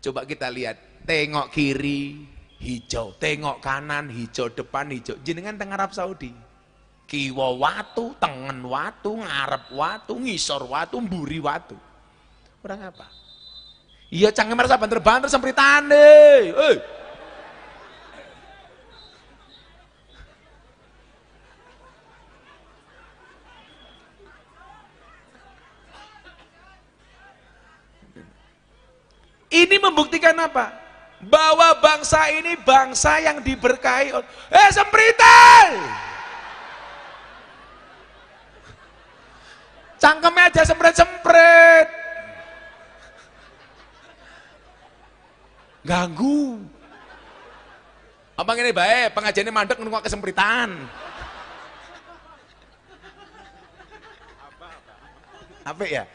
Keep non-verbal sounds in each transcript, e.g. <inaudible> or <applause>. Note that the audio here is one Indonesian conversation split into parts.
Coba kita lihat, tengok kiri hijau, tengok kanan hijau, depan hijau. Jenengan tengah Arab Saudi. Kiwa watu, tengen watu, ngarep watu, ngisor watu, mburi watu. Kurang apa? Iya merasa banter-banter, sampritan deh. Hey. membuktikan apa? Bahwa bangsa ini bangsa yang diberkahi. Eh sempritan! Cangkemnya aja semprit-semprit. Ganggu. Apa ini baik, pengajiannya mandek nunggu kesempritan. Apa ya?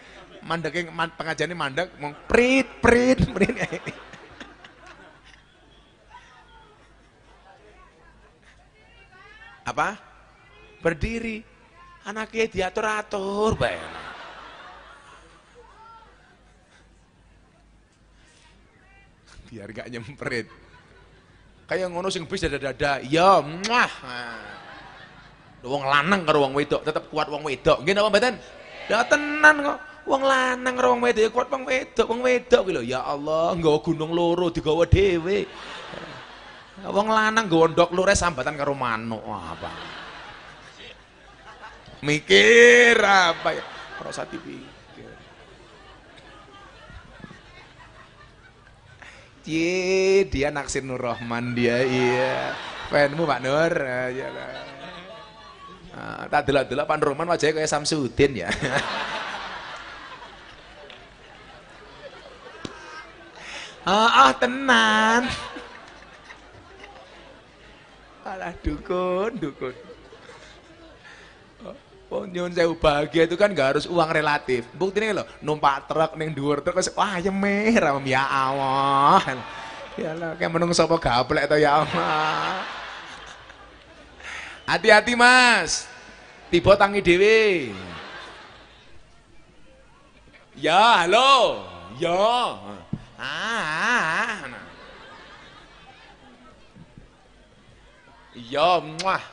mandek pengajian ini mandek, mau prit prit <laughs> prit. Apa? Berdiri. Anaknya diatur atur, baik. Biar gak nyemprit. Kayak ngono sing bis dada-dada, ya mah. Nah. Wong lanang karo wong wedok tetap kuat wong wedok. Nggih napa mboten? Ya tenan kok. Wong lanang rong wedok ya kuat wong wedok, wong wedok kuwi ya Allah, nggawa gunung loro digawa dhewe. Wong lanang nggawa ndok lore sambatan karo manuk. apa. Mikir apa ya? Ora usah dipikir. Cie, dia naksir Nur Rahman dia iya. Fanmu Pak Nur. Ya, tak delok-delok Nur Rahman wajahnya kayak Samsudin ya. <laughs> Oh, oh tenan. Alah dukun, dukun. Oh, nyun saya bahagia itu kan gak harus uang relatif. Bukti nih loh, numpak truk neng dhuwur truk wah ya merah ya Allah. Ya Allah, kayak menung sapa gaplek to ya Allah. Hati-hati mas, tiba tangi dewi. Ya, halo, ya. Ah. Nah. Iya, ah. muah.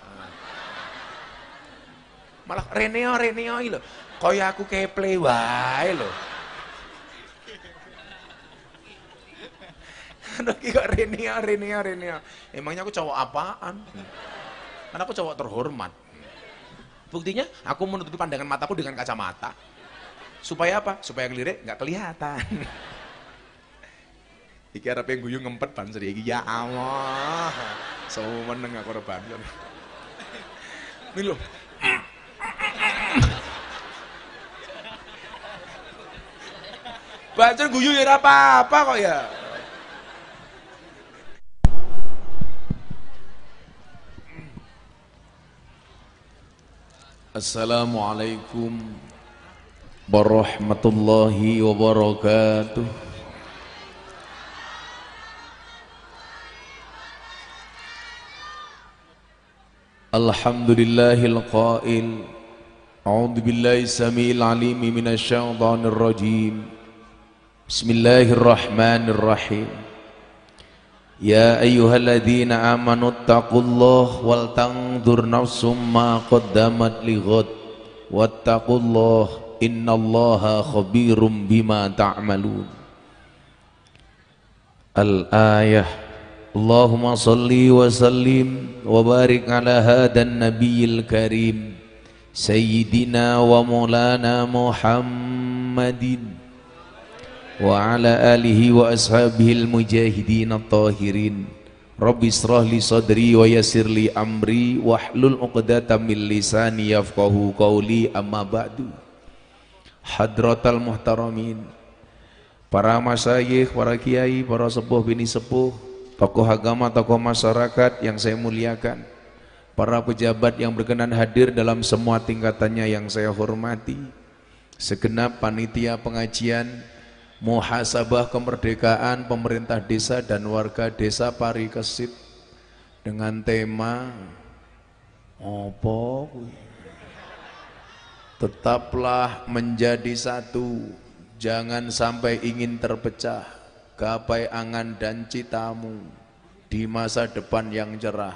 Malah Reneo Reneo iki lho. Kaya aku play wae loh. Aduh, kok Reneo Reneo Reneo. Emangnya aku cowok apaan? Kenapa aku cowok terhormat. Buktinya aku menutupi pandangan mataku dengan kacamata. Supaya apa? Supaya ngelirik nggak kelihatan. Iki arepe guyu ngempet ban sri iki. Ya Allah. meneng aku reban. Ini loh, Banjur guyu ya apa-apa kok ya. Assalamualaikum warahmatullahi wabarakatuh. الحمد لله القائل أعوذ بالله السميع العليم من الشيطان الرجيم بسم الله الرحمن الرحيم يا أيها الذين آمنوا اتقوا الله ولتنظر نفس ما قدمت لغد واتقوا الله إن الله خبير بما تعملون الآية اللهم صل وسلم وبارك على هذا النبي الكريم سيدنا ومولانا محمد وعلى آله وأصحابه المجاهدين الطاهرين رب اشرح لي صدري ويسر لي أمري واحلل عقدة من لساني يفقه قولي أما بعد حضرة المحترمين para masyayikh, para kiai, para sepuh bini sepuh, tokoh agama, tokoh masyarakat yang saya muliakan, para pejabat yang berkenan hadir dalam semua tingkatannya yang saya hormati, segenap panitia pengajian, muhasabah kemerdekaan pemerintah desa dan warga desa Parikesit dengan tema opo tetaplah menjadi satu jangan sampai ingin terpecah Gapai angan dan citamu di masa depan yang cerah.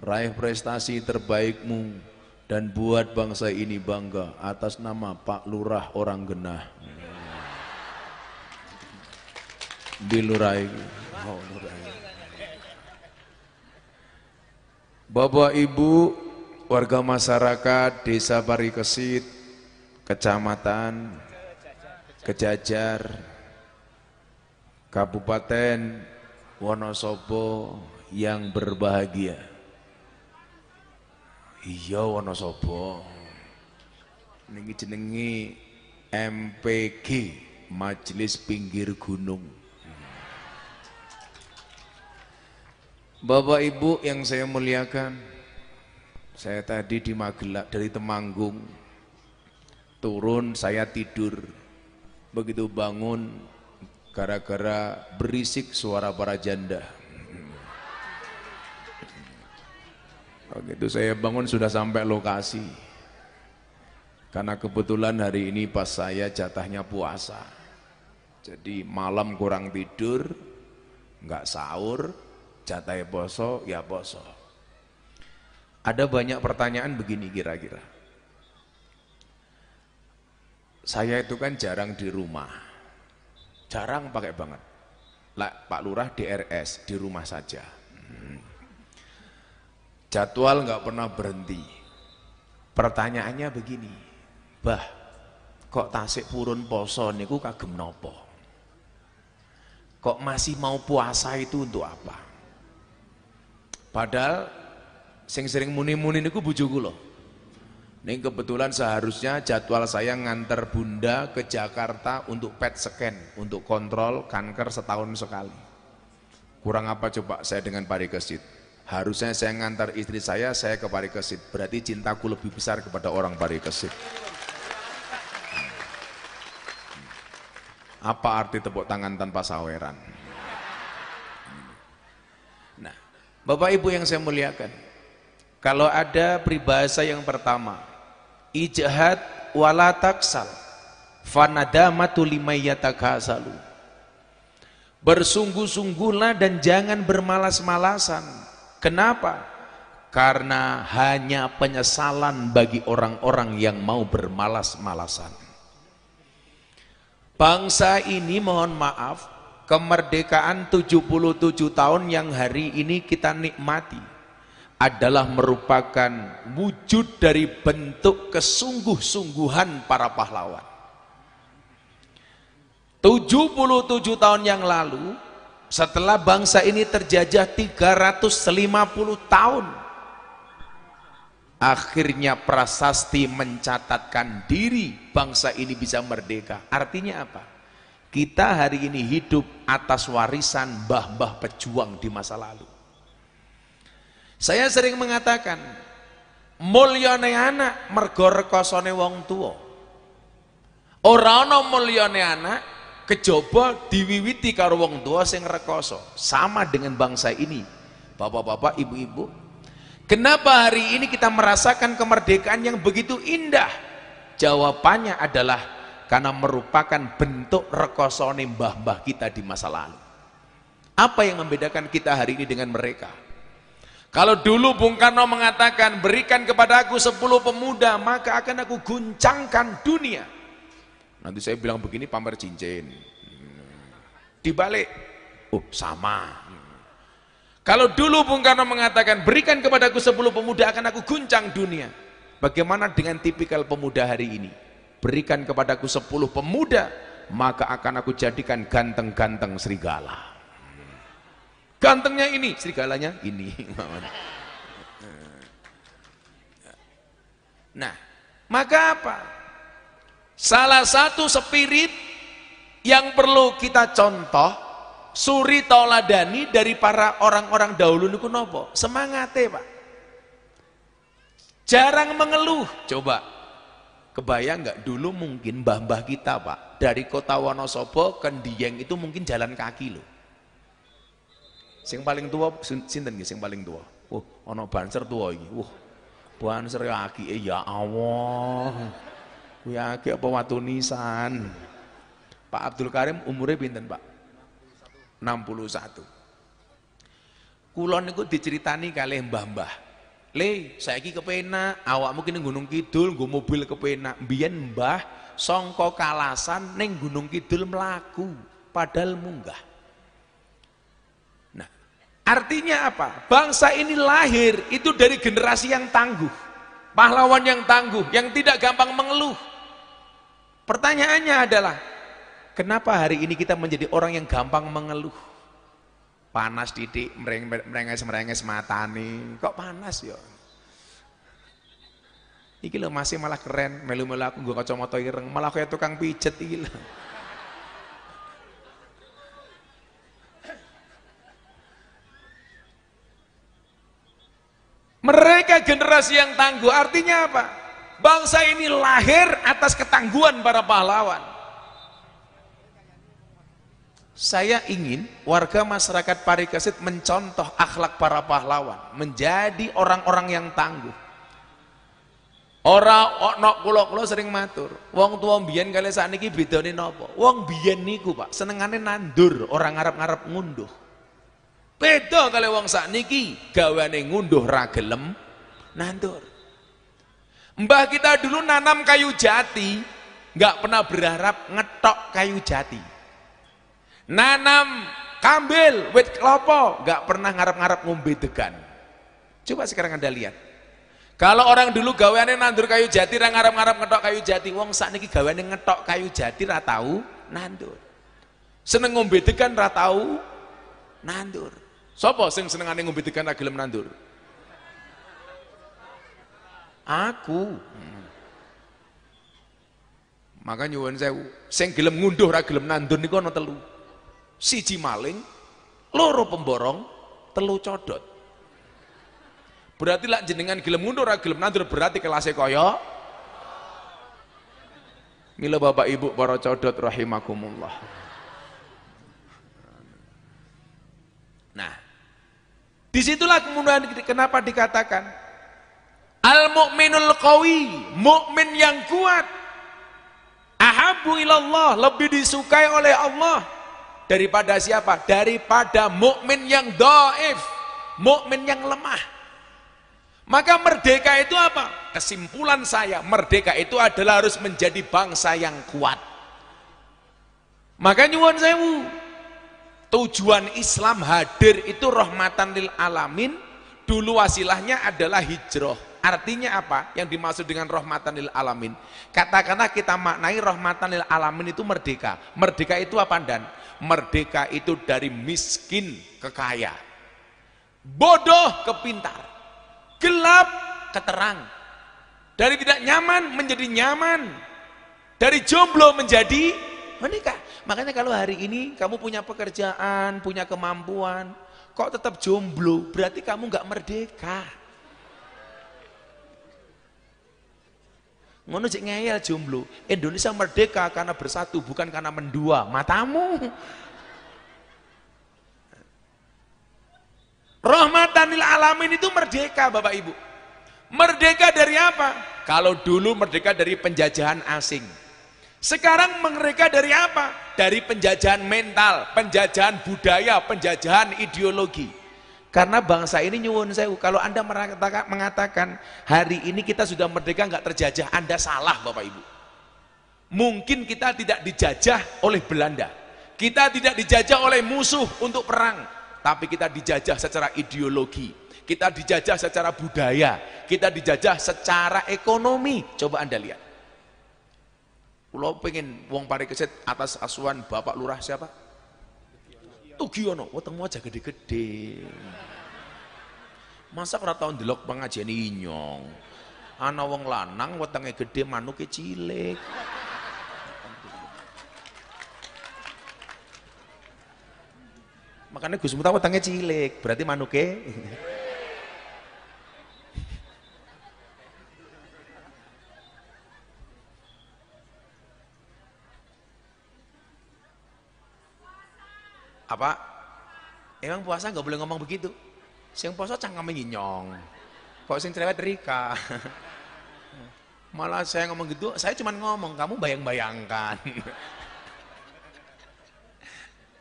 Raih prestasi terbaikmu dan buat bangsa ini bangga atas nama Pak Lurah orang genah. Di Lurai. Oh, Lurai. Bapak Ibu warga masyarakat Desa Parikesit, Kecamatan Kejajar, Kabupaten Wonosobo yang berbahagia. Iya Wonosobo. Ini jenengi MPG, Majelis Pinggir Gunung. Bapak Ibu yang saya muliakan, saya tadi di Magelang dari Temanggung turun saya tidur begitu bangun gara-gara berisik suara para janda. itu saya bangun sudah sampai lokasi. Karena kebetulan hari ini pas saya jatahnya puasa. Jadi malam kurang tidur, nggak sahur, jatahnya poso, ya poso. Ada banyak pertanyaan begini kira-kira. Saya itu kan jarang di rumah jarang pakai banget lah Pak Lurah DRS di rumah saja hmm. jadwal nggak pernah berhenti pertanyaannya begini bah kok tasik purun poso niku kagem nopo kok masih mau puasa itu untuk apa padahal sing sering muni-muni niku bujuku loh ini kebetulan seharusnya jadwal saya nganter bunda ke Jakarta untuk PET scan, untuk kontrol kanker setahun sekali. Kurang apa coba saya dengan parikesit? Harusnya saya ngantar istri saya, saya ke parikesit. Berarti cintaku lebih besar kepada orang parikesit. Apa arti tepuk tangan tanpa saweran? Nah, Bapak Ibu yang saya muliakan, kalau ada peribahasa yang pertama, Ijahat wala taksal fanadamatu khasalu. bersungguh-sungguhlah dan jangan bermalas-malasan kenapa karena hanya penyesalan bagi orang-orang yang mau bermalas-malasan bangsa ini mohon maaf kemerdekaan 77 tahun yang hari ini kita nikmati adalah merupakan wujud dari bentuk kesungguh-sungguhan para pahlawan. 77 tahun yang lalu, setelah bangsa ini terjajah 350 tahun, akhirnya prasasti mencatatkan diri bangsa ini bisa merdeka. Artinya apa? Kita hari ini hidup atas warisan bah bah pejuang di masa lalu saya sering mengatakan, mulyane anak mergo wong tua. Ora ana mulyane anak kejaba diwiwiti karo wong tua sing rekoso. Sama dengan bangsa ini. Bapak-bapak, ibu-ibu, kenapa hari ini kita merasakan kemerdekaan yang begitu indah? Jawabannya adalah karena merupakan bentuk rekosone mbah-mbah kita di masa lalu. Apa yang membedakan kita hari ini dengan mereka? Kalau dulu Bung Karno mengatakan, berikan kepada aku 10 pemuda, maka akan aku guncangkan dunia. Nanti saya bilang begini, pamer cincin. Dibalik, oh sama. Kalau dulu Bung Karno mengatakan, berikan kepada aku 10 pemuda, akan aku guncang dunia. Bagaimana dengan tipikal pemuda hari ini? Berikan kepadaku sepuluh pemuda, maka akan aku jadikan ganteng-ganteng serigala. Gantengnya ini, serigalanya ini. <laughs> Nah, maka apa? Salah satu spirit yang perlu kita contoh suri tauladani dari para orang-orang dahulu niku nopo semangate pak jarang mengeluh coba kebayang nggak dulu mungkin mbah-mbah kita pak dari kota Wonosobo ke Dieng itu mungkin jalan kaki loh Sing paling tua sinten nggih sing paling tua? Wah, uh, ana banser tua iki. Uh, banser ya akike ya Allah. Kuwi akik apa watu nisan? Pak Abdul Karim umurnya pinten, Pak? 61. Kulon niku diceritani kalih mbah-mbah. Le, saiki kepenak, awak mungkin ning Gunung Kidul nggo mobil kepenak. Biyen Mbah songko kalasan neng Gunung Kidul melaku, padahal munggah. Artinya apa? Bangsa ini lahir itu dari generasi yang tangguh. Pahlawan yang tangguh, yang tidak gampang mengeluh. Pertanyaannya adalah, kenapa hari ini kita menjadi orang yang gampang mengeluh? Panas didik, merenges-merenges matani. Kok panas ya? Iki lo masih malah keren, melu-melu aku gue kacamata ireng, malah kayak tukang pijet iki lo. Mereka generasi yang tangguh, artinya apa? Bangsa ini lahir atas ketangguhan para pahlawan. Saya ingin warga masyarakat Parikesit mencontoh akhlak para pahlawan, menjadi orang-orang yang tangguh. Orang ono kula sering matur, wong tua mbiyen kali niki bidoni nopo. Wong ni niku, Pak, senengane nandur, orang Arab Arab ngunduh. Beda kalau wong sakniki gawane ngunduh ra gelem nandur. Mbah kita dulu nanam kayu jati, nggak pernah berharap ngetok kayu jati. Nanam kambil wit kelopo, nggak pernah ngarep-ngarep ngombe degan. Coba sekarang Anda lihat. Kalau orang dulu gaweane nandur kayu jati ra ngarep-ngarep ngetok kayu jati, wong sakniki gaweane ngetok kayu jati ratau nandur. Seneng ngombe degan ra nandur. Sopo sing senengane ngombe digana gelem nandur? Aku. Hmm. Maka nyuwun sewu, sing gelem ngunduh ra gelem nandur niku ana telu. Siji maling, loro pemborong, telu codot. Berarti lak jenengan gelem ngunduh ra gelem nandur berarti kelasnya kaya Mila Bapak Ibu para codot rahimakumullah. Disitulah kemudian kenapa dikatakan al mukminul kawi, mukmin yang kuat. Ahabu ilallah, lebih disukai oleh Allah daripada siapa? Daripada mukmin yang doif, mukmin yang lemah. Maka merdeka itu apa? Kesimpulan saya, merdeka itu adalah harus menjadi bangsa yang kuat. Maka nyuwun sewu, tujuan Islam hadir itu rahmatan lil alamin dulu wasilahnya adalah hijrah artinya apa yang dimaksud dengan rahmatan lil alamin katakanlah kita maknai rahmatan lil alamin itu merdeka merdeka itu apa dan merdeka itu dari miskin ke kaya bodoh ke pintar gelap ke terang dari tidak nyaman menjadi nyaman dari jomblo menjadi menikah. Makanya kalau hari ini kamu punya pekerjaan, punya kemampuan, kok tetap jomblo, berarti kamu nggak merdeka. Ngono cek ngeyel jomblo. Indonesia merdeka karena bersatu, bukan karena mendua. Matamu. Rahmatanil alamin itu merdeka Bapak Ibu. Merdeka dari apa? Kalau dulu merdeka dari penjajahan asing. Sekarang mereka dari apa? Dari penjajahan mental, penjajahan budaya, penjajahan ideologi. Karena bangsa ini nyuwun saya, kalau Anda mengatakan hari ini kita sudah merdeka nggak terjajah, Anda salah Bapak Ibu. Mungkin kita tidak dijajah oleh Belanda. Kita tidak dijajah oleh musuh untuk perang, tapi kita dijajah secara ideologi, kita dijajah secara budaya, kita dijajah secara ekonomi. Coba Anda lihat. Kulo pengen wong parikesit atas asuhan Bapak Lurah siapa? Tugiono, wetengmu aja gede-gede. Masa ora tau ndelok pengajian inyong. Ana wong lanang wetenge gede manuke cilik. Makanya Gus Muta wetenge cilik, berarti manuke. apa emang puasa nggak boleh ngomong begitu sing puasa cangkeme nyinyong kok sing cerewet Rika malah saya ngomong gitu saya cuma ngomong kamu bayang-bayangkan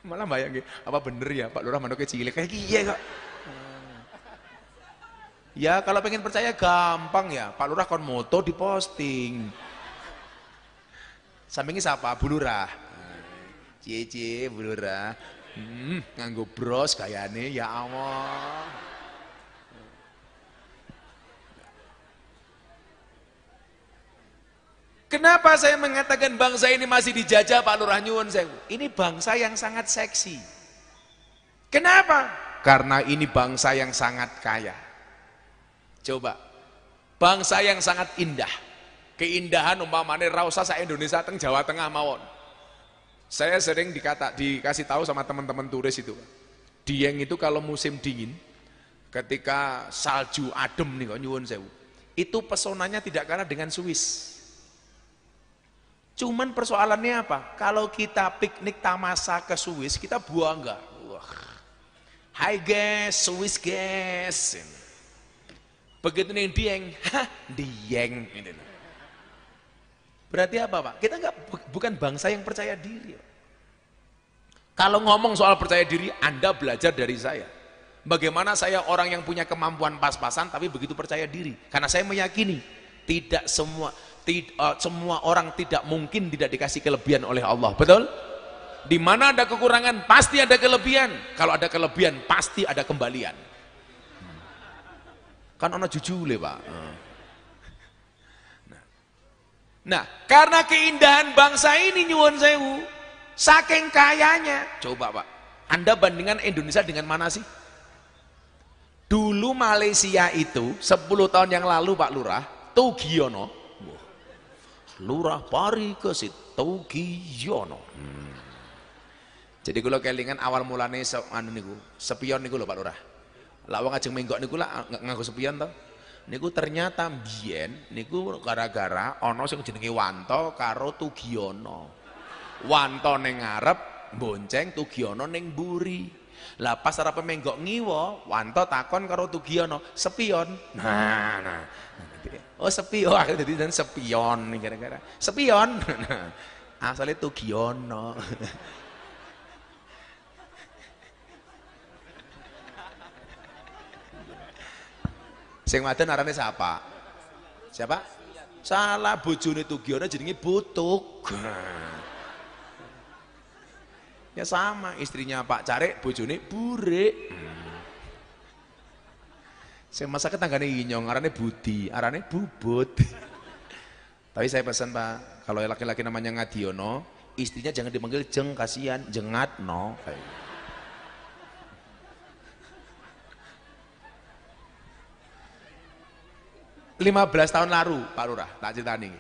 malah bayang gitu, apa bener ya Pak Lurah manuknya cilik kayak gitu, iya kok ya kalau pengen percaya gampang ya Pak Lurah kon moto posting sampingnya siapa Bu Lurah cie cie Bu Lurah Hmm, nganggo bros gayane ya Allah. Kenapa saya mengatakan bangsa ini masih dijajah Pak Lurah Nyuwun saya? Ini bangsa yang sangat seksi. Kenapa? Karena ini bangsa yang sangat kaya. Coba, bangsa yang sangat indah. Keindahan umpamane rausa sa Indonesia teng Jawa Tengah mawon. Saya sering dikata, dikasih tahu sama teman-teman turis itu. Dieng itu kalau musim dingin, ketika salju adem nih kok nyuwun sewu. Itu pesonanya tidak karena dengan Swiss. Cuman persoalannya apa? Kalau kita piknik tamasa ke Swiss, kita buang nggak? Wah. hi guys, Swiss guys. Begitu nih dieng, ha, dieng. Ini. Berarti apa Pak? Kita nggak bukan bangsa yang percaya diri. Kalau ngomong soal percaya diri, Anda belajar dari saya. Bagaimana saya orang yang punya kemampuan pas-pasan tapi begitu percaya diri? Karena saya meyakini tidak semua tid, uh, semua orang tidak mungkin tidak dikasih kelebihan oleh Allah. Betul? Di mana ada kekurangan pasti ada kelebihan. Kalau ada kelebihan pasti ada kembalian. Hmm. Kan ono jujule, Pak. Uh. Nah, karena keindahan bangsa ini nyuwun sewu, saking kayanya. Coba Pak, Anda bandingkan Indonesia dengan mana sih? Dulu Malaysia itu 10 tahun yang lalu Pak Lurah, Tugiono. Lurah pari ke si Tugiono. Hmm. Jadi kalau kelingan awal mulanya anu niku, sepion niku lho Pak Lurah. Lawang ajeng menggok niku lah ngaku sepion toh niku ternyata mbiyen niku gara-gara ana sing jenenge Wanto karo Tugiono. Wanto neng ngarep bonceng Tugiono neng Buri. Lah pas arep menggok ngiwo, Wanto takon karo Tugiono, "Sepion?" Nah, nah. nah. Oh, sepi. Oh, jadi dan sepion gara-gara. <laughs> Sepion. <laughs> Nah, nah. Asalnya Tugiono. <laughs> Sing wadon arane siapa? Siapa? Salah bojone Tugiono jenenge Butuk. Ya sama istrinya Pak Carek bojone Burik. Saya masak tanggane Inyong arane Budi, arane Bubut. Tapi saya pesan Pak, kalau laki-laki namanya Ngadiono, istrinya jangan dipanggil jeng kasihan, jengat no. 15 tahun lalu Pak Lurah tak nih.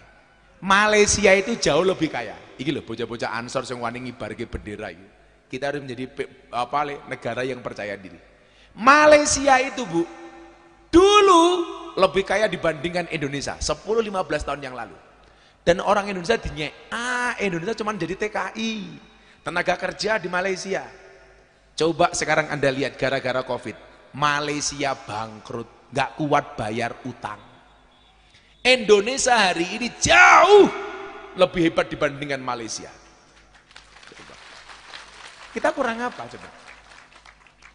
Malaysia itu jauh lebih kaya iki loh bocah-bocah ansor yang wani ngibarke bendera iki kita harus menjadi apa negara yang percaya diri Malaysia itu Bu dulu lebih kaya dibandingkan Indonesia 10-15 tahun yang lalu dan orang Indonesia dinyek ah Indonesia cuma jadi TKI tenaga kerja di Malaysia coba sekarang anda lihat gara-gara covid Malaysia bangkrut gak kuat bayar utang Indonesia hari ini jauh lebih hebat dibandingkan Malaysia. Kita kurang apa coba?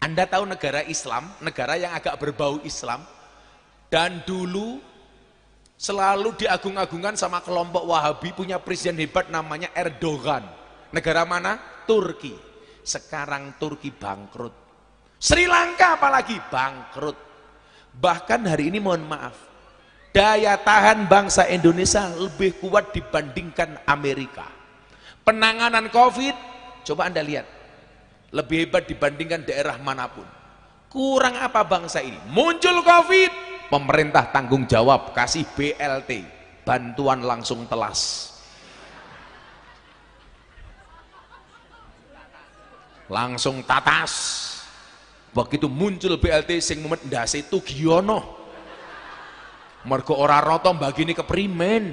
Anda tahu negara Islam, negara yang agak berbau Islam, dan dulu selalu diagung-agungkan sama kelompok Wahabi punya presiden hebat namanya Erdogan. Negara mana? Turki. Sekarang Turki bangkrut. Sri Lanka apalagi bangkrut. Bahkan hari ini mohon maaf, daya tahan bangsa Indonesia lebih kuat dibandingkan Amerika. Penanganan COVID, coba Anda lihat, lebih hebat dibandingkan daerah manapun. Kurang apa bangsa ini? Muncul COVID, pemerintah tanggung jawab, kasih BLT, bantuan langsung telas. Langsung tatas. Begitu muncul BLT sing itu Tugiono, mergo ora rata ini keprimen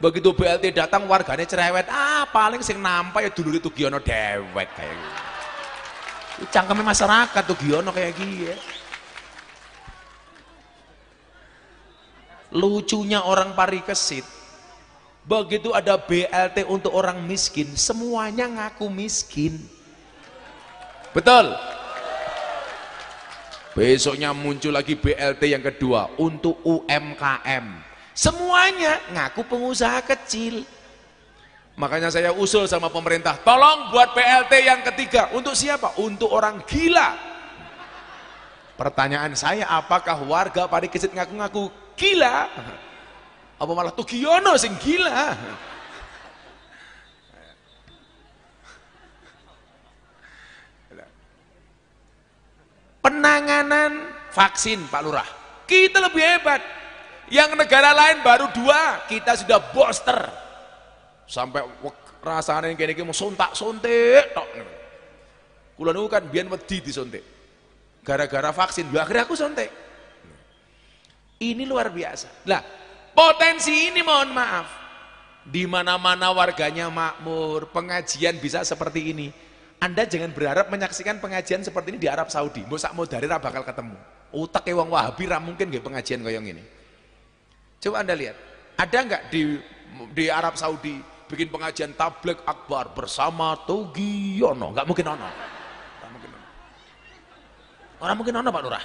begitu BLT datang warganya cerewet ah paling sing nampak ya dulu itu Giono dewek kayak gitu. cangkeme masyarakat tuh Giono kayak gitu lucunya orang parikesit begitu ada BLT untuk orang miskin semuanya ngaku miskin betul Besoknya muncul lagi BLT yang kedua untuk UMKM. Semuanya ngaku pengusaha kecil. Makanya saya usul sama pemerintah, tolong buat BLT yang ketiga. Untuk siapa? Untuk orang gila. Pertanyaan saya, apakah warga Parikesit ngaku-ngaku gila? Apa malah Tugiono sing gila? penanganan vaksin Pak Lurah kita lebih hebat yang negara lain baru dua kita sudah booster sampai rasanya kayak gini mau sontak sontek tok kulon itu kan biar wedi disontek gara-gara vaksin ya akhirnya aku sontek ini luar biasa lah potensi ini mohon maaf di mana-mana warganya makmur pengajian bisa seperti ini anda jangan berharap menyaksikan pengajian seperti ini di Arab Saudi. Mbok sak dari ra bakal ketemu. Utak wong Wahabi ra mungkin nggih pengajian kaya ini. Coba Anda lihat, ada nggak di di Arab Saudi bikin pengajian tablik akbar bersama Togiono? Nggak mungkin ono. Nggak mungkin ono. Orang mungkin ono Pak Lurah.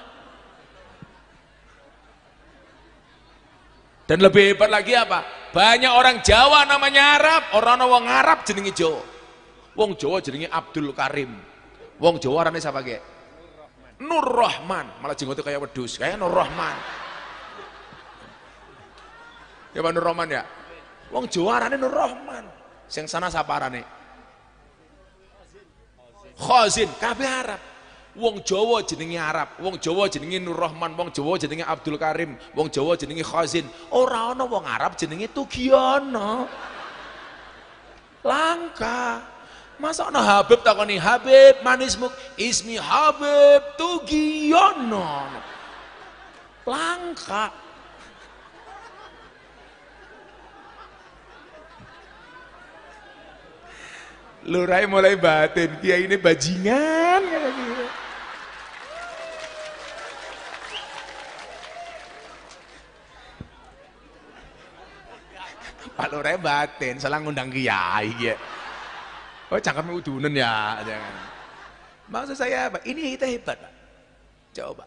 Dan lebih hebat lagi apa? Banyak orang Jawa namanya Arab, orang orang Arab jenenge Jawa. Wong Jawa jenenge Abdul Karim. Wong Jawa arane sapa ge? Nur Rahman. Malah jenggotnya kaya wedhus, kaya Nur Rahman. Ya Pak Nur Rahman ya. Wong Jawa arane Nur Rahman. Sing sana sapa arane? Khazin, kabeh Arab. Wong Jawa jenenge Arab, wong Jawa jenenge Nur Rahman, wong Jawa jenenge Abdul Karim, wong Jawa jenenge Khazin. Ora ana wong Arab jenenge Tugiono. Langka. Masa ana Habib takoni Habib manismu ismi Habib Giono, Langka. Lurai mulai batin, dia ini bajingan Pak Lurai batin, selang undang kiai ya. Oh cangkemnya udunan ya, jangan. Maksud saya apa? Ini kita hebat Pak. Coba.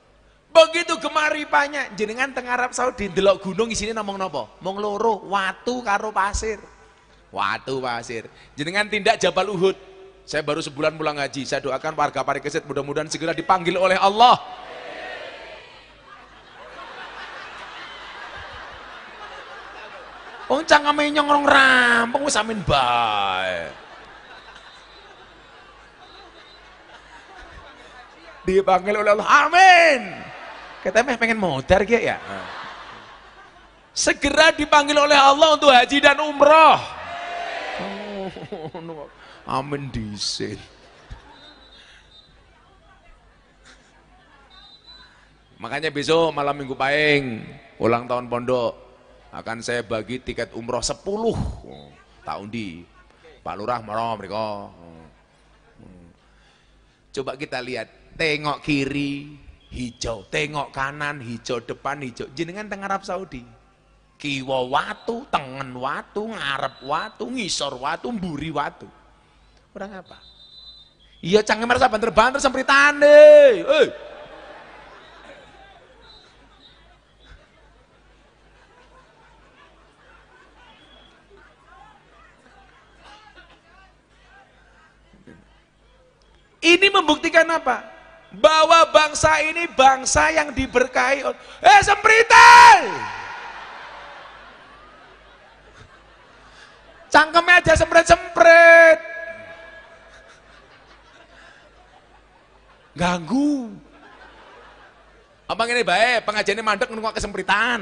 Begitu kemari banyak, jenengan teng Arab Saudi delok gunung isine sini nopo? nopo loro, watu karo pasir. Watu pasir. Jenengan tindak Jabal Uhud. Saya baru sebulan pulang haji. Saya doakan warga Parikesit mudah-mudahan segera dipanggil oleh Allah. Oh, nyongrong nyong rampung wis amin bae. dipanggil oleh Allah amin kita meh pengen modar gitu ya ah. segera dipanggil oleh Allah untuk haji dan umroh oh, amin disin makanya besok malam minggu paing ulang tahun pondok akan saya bagi tiket umroh 10 tahun di Pak Lurah Marom hmm. hmm. Coba kita lihat tengok kiri hijau, tengok kanan hijau, depan hijau. Jenengan teng Arab Saudi. Kiwa watu, tengen watu, ngarep watu, ngisor watu, mburi watu. Kurang apa? Iya cangkemer sabanter-banter sempritane. Eh. Ini membuktikan apa? bahwa bangsa ini bangsa yang diberkahi oleh eh sempritan cangkemnya aja semprit-semprit ganggu apa ini baik pengajiannya mandek nunggu kesempritan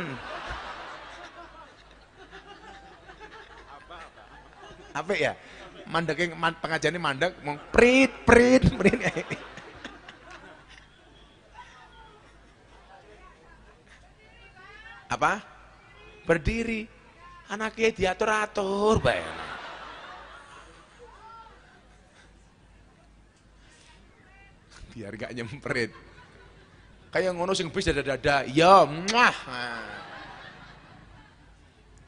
apa ya mandek pengajiannya mandek mau prit prit prit apa? Berdiri. Anaknya diatur-atur bayang. Biar gak nyemprit. Kayak ngono sing bis dada-dada. Ya, muah.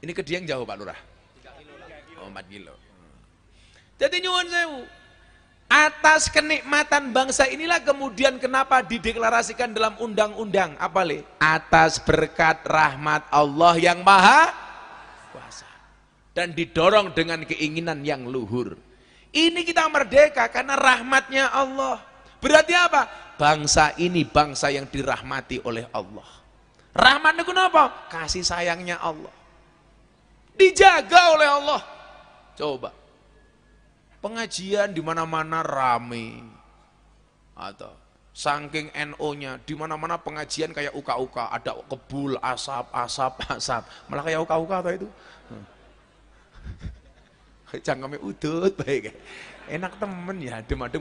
Ini ke jauh Pak Lurah? Oh, 4 kilo. Hmm. Jadi nyuwun sewu. Atas kenikmatan bangsa inilah kemudian kenapa dideklarasikan dalam undang-undang apa le? Atas berkat rahmat Allah yang maha kuasa dan didorong dengan keinginan yang luhur. Ini kita merdeka karena rahmatnya Allah. Berarti apa? Bangsa ini bangsa yang dirahmati oleh Allah. Rahmatnya kenapa? Kasih sayangnya Allah. Dijaga oleh Allah. Coba pengajian di mana-mana rame. Atau saking NO-nya di mana-mana pengajian kayak uka-uka, ada kebul, asap, asap, <laughs> asap. Malah kayak uka-uka atau itu? <laughs> kami udut baik. Enak temen ya, adem-adem.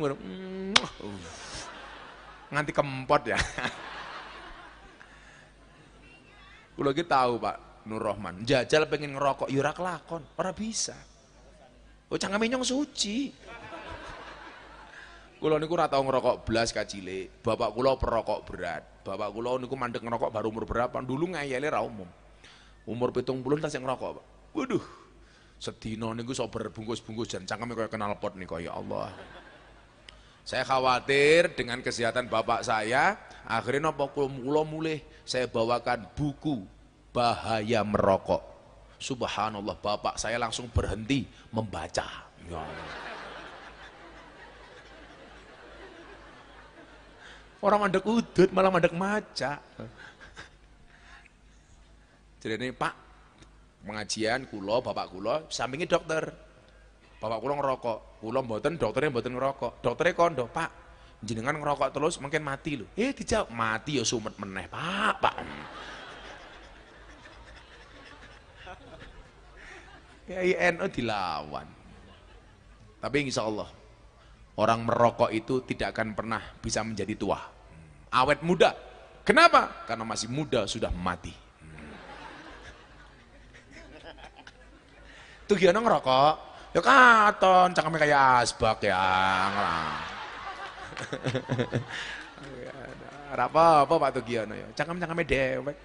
Nganti kempot ya. Kalau <laughs> kita tahu Pak Nur Rahman, jajal pengen ngerokok, yurak ya lakon, ora bisa. Oh cangkem nyong suci. Kulo niku ora tau ngerokok blas kacile. Bapak kulo perokok berat. Bapak kulo niku mandek ngerokok baru umur berapa? Dulu ngayale ra umum. Umur 70 tas yang ngerokok, Pak. Waduh. Sedina niku sok berbungkus-bungkus dan cangkeme kaya kenal pot nih niku ya Allah. Saya khawatir dengan kesehatan bapak saya, akhirnya nopo kulo mulih saya bawakan buku bahaya merokok. Subhanallah Bapak, saya langsung berhenti membaca. Ya. Orang mandek udut malah mandek maca. Jadi ini Pak, pengajian kulo, bapak kulo, sampingi dokter. Bapak kulo ngerokok, kulo mboten, dokternya mboten ngerokok. Dokternya kondo, Pak, jenengan ngerokok terus mungkin mati loh. Eh dijawab, mati ya sumet meneh, Pak, Pak. Kiai NU dilawan. Tapi insya Allah, orang merokok itu tidak akan pernah bisa menjadi tua. Awet muda. Kenapa? Karena masih muda sudah mati. Hmm. gimana ngerokok. Ya katon, cangkeme kayak asbak ya. Rapa <laughs> apa Pak Tugiono ya. Cangkem-cangkeme dewek.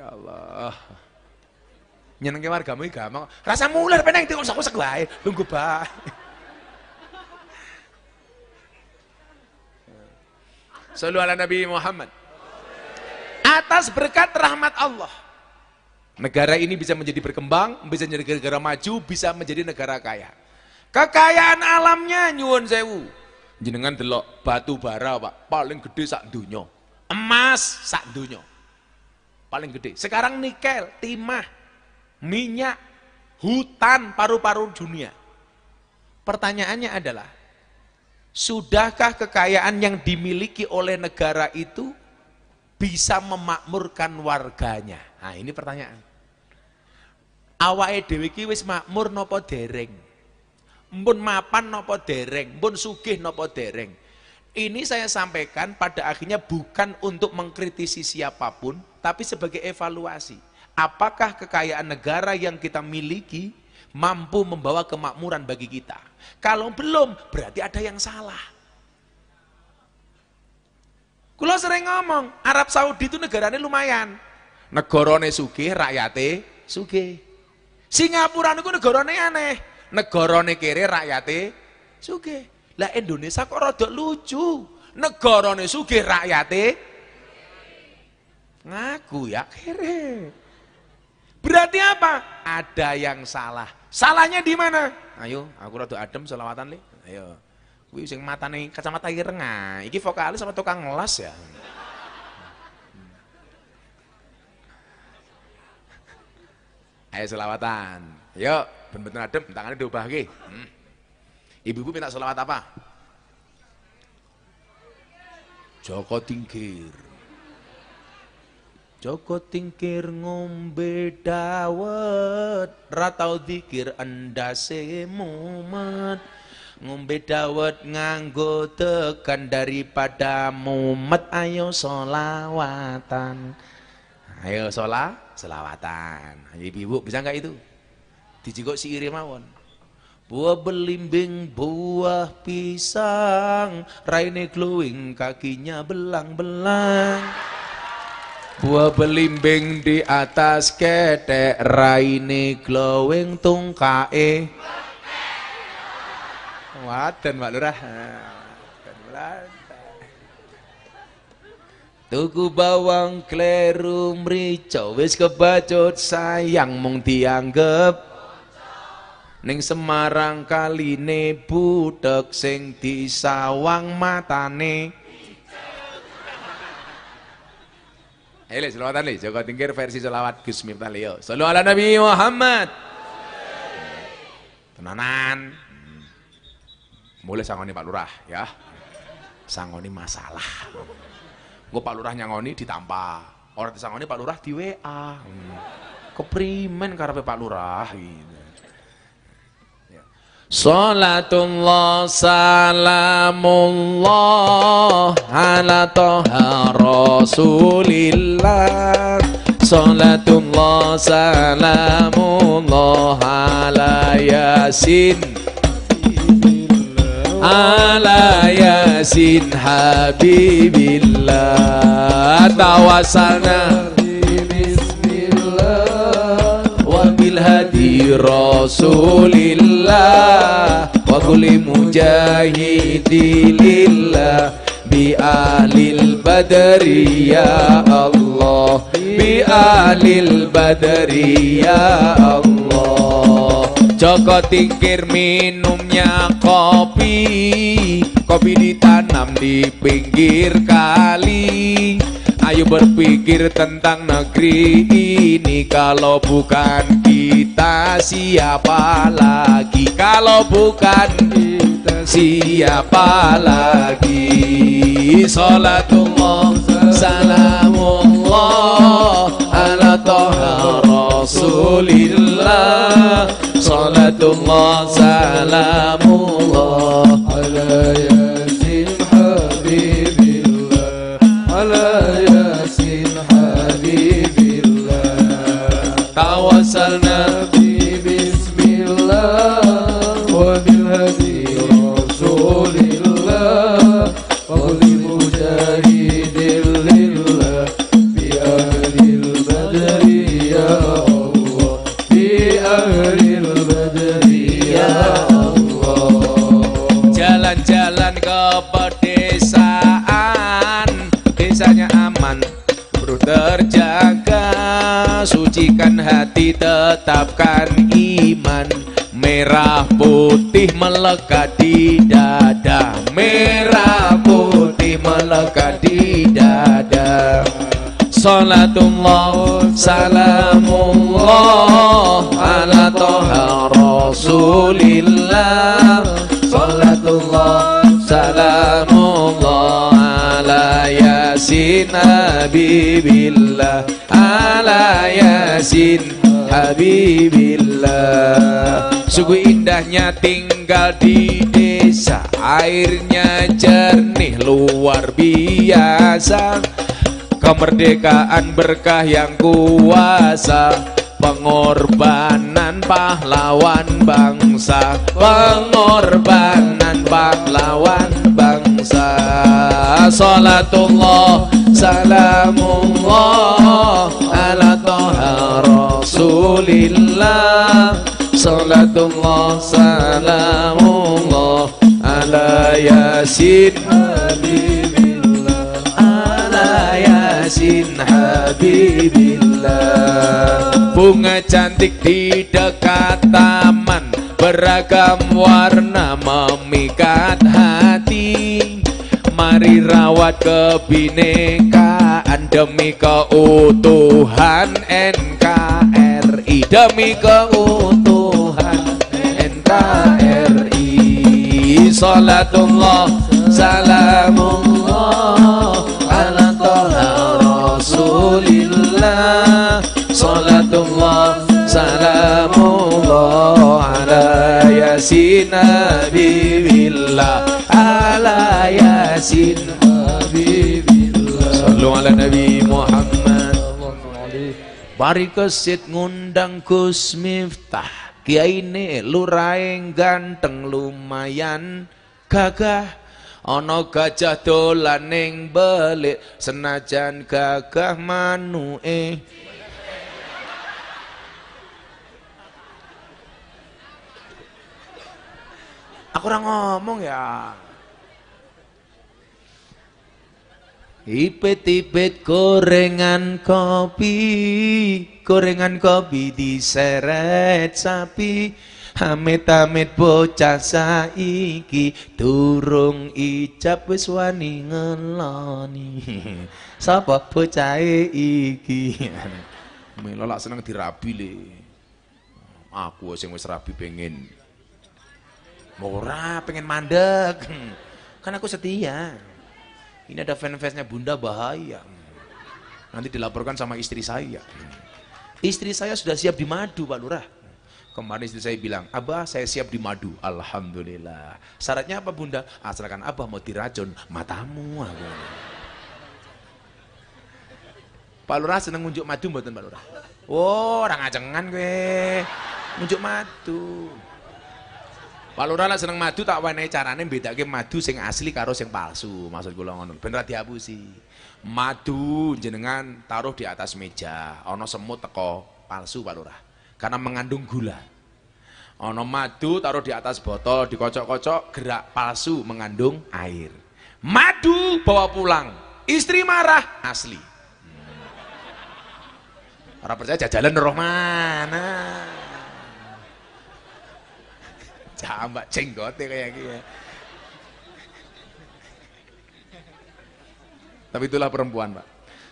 Ya Allah. Nyenengke wargamu iki gampang. Rasa mulur peneng tengok sak-sak wae. Lungguh bae. Sallu ala Nabi Muhammad. Atas berkat rahmat Allah. Negara ini bisa menjadi berkembang, bisa menjadi negara maju, bisa menjadi negara kaya. Kekayaan alamnya nyuwun sewu. Jenengan delok batu bara, Pak, paling gede sak dunya. Emas sak dunya paling gede. Sekarang nikel, timah, minyak, hutan, paru-paru dunia. Pertanyaannya adalah, sudahkah kekayaan yang dimiliki oleh negara itu bisa memakmurkan warganya? Nah, ini pertanyaan. Awai dewi wis makmur nopo dereng? Mpun mapan nopo dereng? Mpun sugih nopo dereng? Ini saya sampaikan pada akhirnya bukan untuk mengkritisi siapapun, tapi sebagai evaluasi. Apakah kekayaan negara yang kita miliki mampu membawa kemakmuran bagi kita? Kalau belum, berarti ada yang salah. Kulo sering ngomong, Arab Saudi itu negaranya lumayan. Negorone suge, rakyate suge. Singapura itu negorone aneh. Negorone kere, rakyate suge. Lah Indonesia kok rodok lucu. Negorone suge, rakyate Ngaku ya kere. Berarti apa? Ada yang salah. Salahnya di mana? Ayo, aku rada adem selawatan nih. Ayo. Kuwi sing matane kacamata ireng ah. Iki vokalis sama tukang ngelas ya. Hmm. Ayo selawatan. Yo, ben-ben adem, tangane diubahke. lagi. Hmm. Ibu-ibu minta selawat apa? Joko Tingkir. Joko tingkir ngombe dawet ratau dikir anda mumet ngombe dawet nganggo tekan daripada mumet ayo solawatan ayo sola selawatan ibu, ibu bisa nggak itu dijikok si iri mawon buah belimbing buah pisang raine gluing kakinya belang-belang Buah belimbing di atas ketek raine glowing tungkae. waten Pak Lurah. Tuku bawang kleru mrica wis kebacut sayang mung dianggep Ning Semarang kaline budhek sing disawang matane Ayo lek selawatan lek Joko Tingkir versi selawat Gus Miftah Leo. Sallu ala Nabi Muhammad. Tenanan. Hmm. Mulai sangoni Pak Lurah ya. Sangoni masalah. Gue Pak Lurah nyangoni ditampa. Orang disangoni Pak Lurah di WA. Hmm. Keprimen karena Pak Lurah gitu. Salatullah salamullah ala toha rasulillah Salatullah salamullah ala yasin Ala yasin habibillah Tawasana Bismillah Wa bilhadirah rasulillah wa kulli mujahidillah bi alil badri ya Allah bi alil badri ya Allah Joko tingkir minumnya kopi Kopi ditanam di pinggir kali Ayo berpikir tentang negeri ini Kalau bukan kita siapa lagi Kalau bukan kita siapa lagi Salatullah salamullah Ala toha rasulillah Salatullah salamullah Alayah Bersihkan hati tetapkan iman Merah putih melekat di dada Merah putih melekat di dada Salatullah salamullah Ala toha rasulillah Salatullah salamullah Ala yasinah habibillah ala yasin habibillah sungguh indahnya tinggal di desa airnya jernih luar biasa kemerdekaan berkah yang kuasa pengorbanan pahlawan bangsa pengorbanan pahlawan Hamza Salatullah Salamullah Ala Taha Rasulillah Salatullah Salamullah Ala Yasin Habibillah Ala Yasin Habibillah Bunga cantik di dekat taman Beragam warna memikat hati Mari rawat kebinekaan demi keutuhan NKRI demi keutuhan NKRI Salatullah salamullah ala tola Rasulillah Salatullah salamullah ala yasin Nabi ياسين حبيب الله صلوا على نبي محمد Barikesit ngundang Gus Miftah Kiai ini luraing ganteng lumayan gagah Ono gajah dolan ning belik senajan gagah eh aku orang ngomong ya Ipet-ipet gorengan kopi, gorengan kopi diseret sapi. Amit-amit bocah saiki turung ijab wis wani ngeloni. <laughs> Sapa bocah iki? <laughs> Melo lak seneng dirabi le. Aku sing wis rabi pengen. Ora pengen mandek. <laughs> Kan aku setia. Ini ada fanfestnya bunda bahaya. Nanti dilaporkan sama istri saya. Istri saya sudah siap di madu Pak Lurah. Kemarin istri saya bilang, Abah saya siap di madu. Alhamdulillah. Syaratnya apa bunda? Asalkan ah, Abah mau diracun matamu. Abah. Pak Lurah seneng unjuk madu buatan Pak Lurah? Oh, orang ajengan gue. unjuk madu. Kalau orang seneng madu tak caranya beda ke madu sing asli karo sing palsu. Maksud gue ngono. Ben abu si Madu jenengan taruh di atas meja, ono semut teko palsu Walura Karena mengandung gula. ono madu taruh di atas botol, dikocok-kocok, gerak palsu mengandung air. Madu bawa pulang. Istri marah, asli. Hmm. Orang percaya jajalan roh mana? Jambak jenggote kayak gini. Ya. Tapi itulah perempuan, Pak.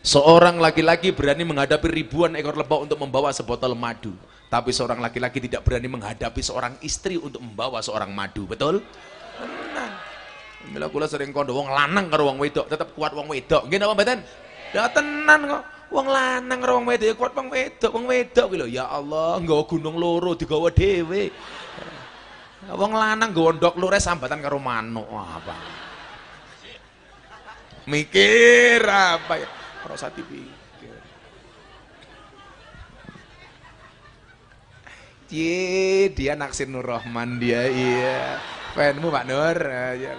Seorang laki-laki berani menghadapi ribuan ekor lebah untuk membawa sebotol madu. Tapi seorang laki-laki tidak berani menghadapi seorang istri untuk membawa seorang madu. Betul? Tenang. Bila kula sering kondo wong lanang karo wong wedok, tetap kuat wong wedok. Nggih napa mboten? Ya tenan kok. Wong lanang karo wong wedok ya, kuat wong wedok, wong wedok Ya Allah, nggawa gunung loro digawa dhewe. Wong lanang gondok lure sambatan karo manuk apa. Mikir apa ya? Ora usah dipikir. Cie, dia naksir Nur Rahman dia iya. Fanmu Pak Nur. Ya,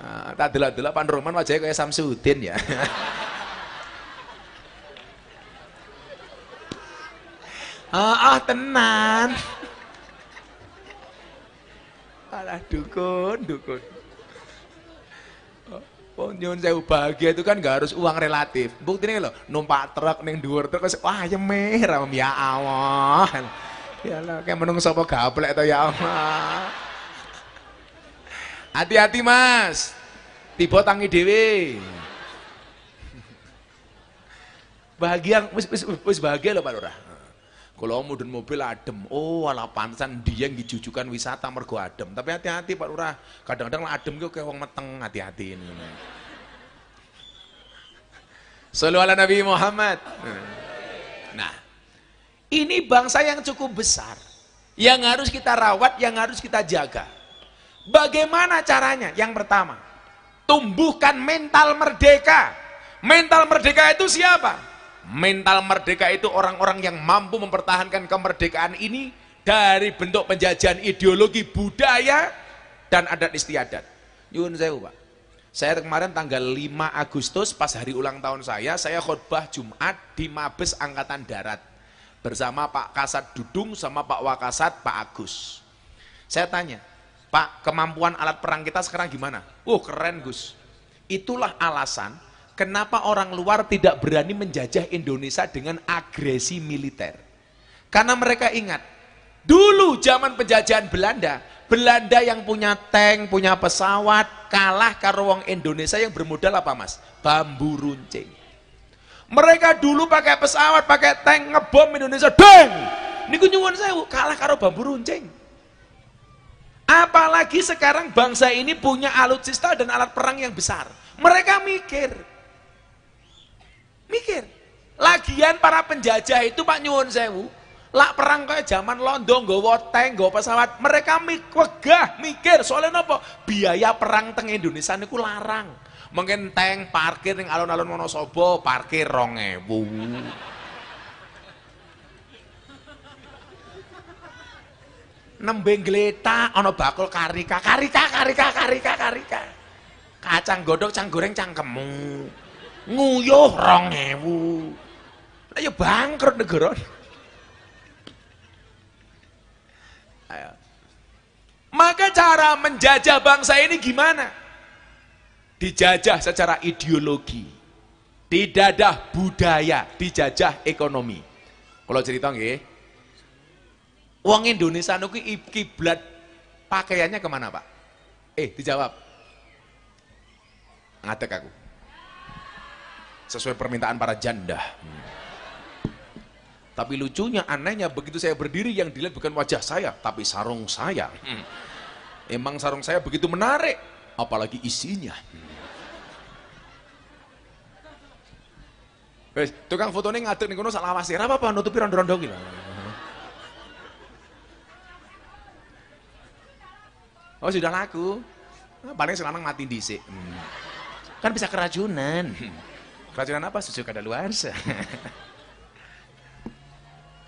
Uh, tak delok-delok Pan Roman wajahnya kayak Samsudin ya. <laughs> ah, oh, tenan. Alah dukun, dukun. Oh, nyun saya bahagia itu kan gak harus uang relatif. Bukti nih loh, numpak truk neng dua truk wah ya merah, ya Allah. Ya Allah, kayak menung sopo gaplek to ya Allah. Hati-hati Mas. Tiba tangi dewi. Bahagia wis wis bahagia loh Pak Lurah. Kalau dan mobil adem, oh ala pansan dia yang dijujukan wisata mergo adem. Tapi hati-hati Pak Lurah, kadang-kadang adem kok kayak orang meteng, hati-hati ini. Salam Nabi Muhammad. Nah, ini bangsa yang cukup besar, yang harus kita rawat, yang harus kita jaga. Bagaimana caranya? Yang pertama, tumbuhkan mental merdeka. Mental merdeka itu siapa? Mental merdeka itu orang-orang yang mampu mempertahankan kemerdekaan ini dari bentuk penjajahan ideologi budaya dan adat istiadat. Yun saya Pak. Saya kemarin tanggal 5 Agustus pas hari ulang tahun saya, saya khutbah Jumat di Mabes Angkatan Darat bersama Pak Kasat Dudung sama Pak Wakasat Pak Agus. Saya tanya, Pak kemampuan alat perang kita sekarang gimana? Oh keren Gus. Itulah alasan Kenapa orang luar tidak berani menjajah Indonesia dengan agresi militer? Karena mereka ingat, dulu zaman penjajahan Belanda, Belanda yang punya tank, punya pesawat, kalah karo wong Indonesia yang bermodal apa mas? Bambu runcing. Mereka dulu pakai pesawat, pakai tank, ngebom Indonesia, deng! Ini nyuwun saya kalah karo bambu runcing. Apalagi sekarang bangsa ini punya alutsista dan alat perang yang besar. Mereka mikir, Mikir. Lagian para penjajah itu Pak Nyuwun Sewu, lak perang kayak zaman Londo nggawa tank, nggawa pesawat, mereka mik wegah mikir soalnya apa? Biaya perang teng Indonesia niku larang. Mungkin tank parkir yang alun-alun Wonosobo parkir ronge bu nembeng geleta ono bakul karika karika karika karika karika kacang godok cang goreng cang cangkemmu nguyuh 2000. Lah ya bangkrut negara. Maka cara menjajah bangsa ini gimana? Dijajah secara ideologi. Didadah budaya, dijajah ekonomi. Kalau cerita nggih. Uang Indonesia nuki kiblat pakaiannya kemana, Pak? Eh, dijawab. ngatek aku sesuai permintaan para janda. Hmm. Tapi lucunya, anehnya begitu saya berdiri yang dilihat bukan wajah saya, tapi sarung saya. Hmm. Emang sarung saya begitu menarik, apalagi isinya. Hmm. tukang fotone ngadeg ning kono salah lawase. Ora apa-apa nutupi rondo-rondo <laughs> Oh, sudah laku. Paling senang mati dhisik. Hmm. Kan bisa keracunan. Hmm. Keracunan apa? Susu luar.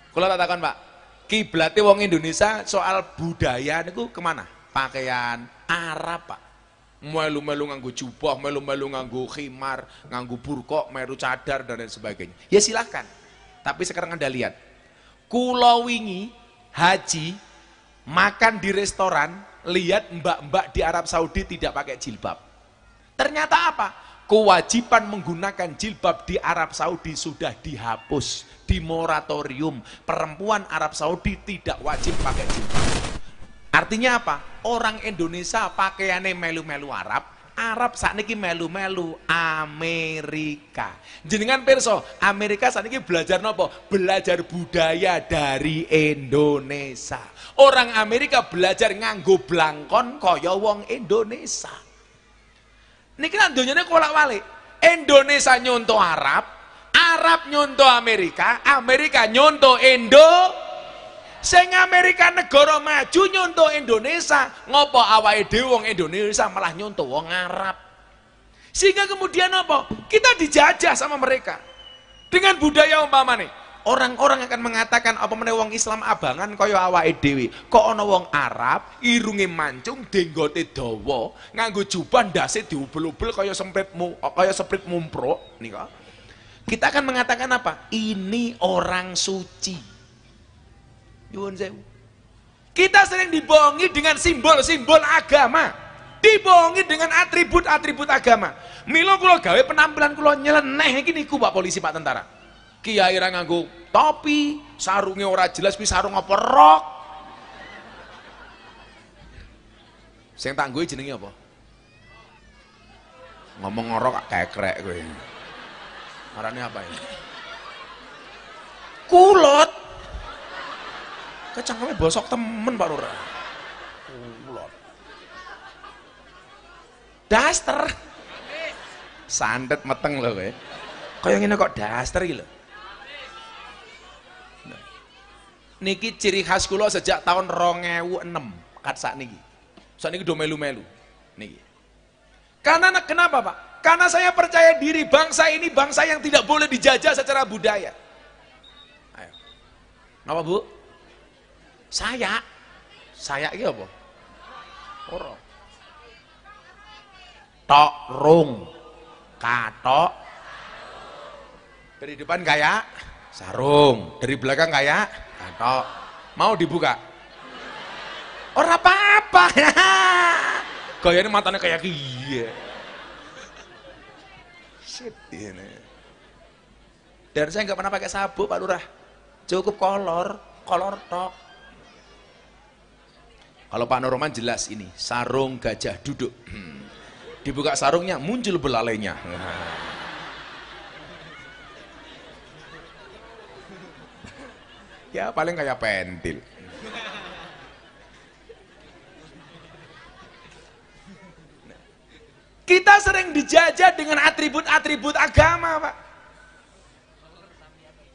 Kalau tak takon pak, kiblatnya wong Indonesia soal budaya niku kemana? Pakaian Arab pak. Melu-melu nganggu jubah, melu-melu nganggu khimar, nganggu burkok, meru cadar dan lain sebagainya. Ya silahkan. Tapi sekarang anda lihat, kulo wingi haji makan di restoran lihat mbak-mbak di Arab Saudi tidak pakai jilbab. Ternyata apa? kewajiban menggunakan jilbab di Arab Saudi sudah dihapus, di moratorium. Perempuan Arab Saudi tidak wajib pakai jilbab. Artinya apa? Orang Indonesia pakaiannya melu-melu Arab, Arab saat ini melu-melu Amerika. Jenengan perso, Amerika saat ini belajar nopo? Belajar budaya dari Indonesia. Orang Amerika belajar nganggo blangkon kaya wong Indonesia. Niki kan donyane kolak-walik. Indonesia nyonto Arab, Arab nyonto Amerika, Amerika nyonto Indo. Sing Amerika negara maju nyonto Indonesia, ngopo awake dhewe wong Indonesia malah nyonto wong Arab. Sehingga kemudian apa? Kita dijajah sama mereka. Dengan budaya umpama nih, orang-orang akan mengatakan apa meneh wong Islam abangan kaya awake dhewe. Kok ana wong Arab irunge mancung, denggote dawa, nganggo jubah ndase diubel-ubel kaya sempritmu, kaya semprit mumpruk nika. Kita akan mengatakan apa? Ini orang suci. Nyuwun sewu. Kita sering dibohongi dengan simbol-simbol agama. Dibohongi dengan atribut-atribut agama. Milo kula gawe penampilan kula nyeleneh iki niku Pak polisi Pak tentara kiai ra nganggo topi, sarunge ora jelas kuwi sarung apa rok. Sing tak jenenge apa? Ngomong ngorok kayak krek kowe. Arane apa ini? Kulot. Kecangkeme bosok temen Pak Lurah. Kulot. Daster. Sandet meteng lho kowe. Kaya ngene kok daster iki lho. niki ciri khas kula sejak tahun 2006 kat sakniki. niki do melu-melu niki. Karena kenapa, Pak? Karena saya percaya diri bangsa ini bangsa yang tidak boleh dijajah secara budaya. Ayo. Napa, Bu? Saya. Saya iya bu? Ora. Tok rung katok dari depan kayak sarung, dari belakang kayak Tok. Mau dibuka? orang oh, apa-apa. ini <laughs> matanya kayak iya. Shit ini. Dan saya nggak pernah pakai sabuk Pak Lurah. Cukup kolor, kolor tok. Kalau Pak Norman jelas ini, sarung gajah duduk. Hmm. Dibuka sarungnya, muncul belalainya. <laughs> ya paling kayak pentil kita sering dijajah dengan atribut-atribut agama pak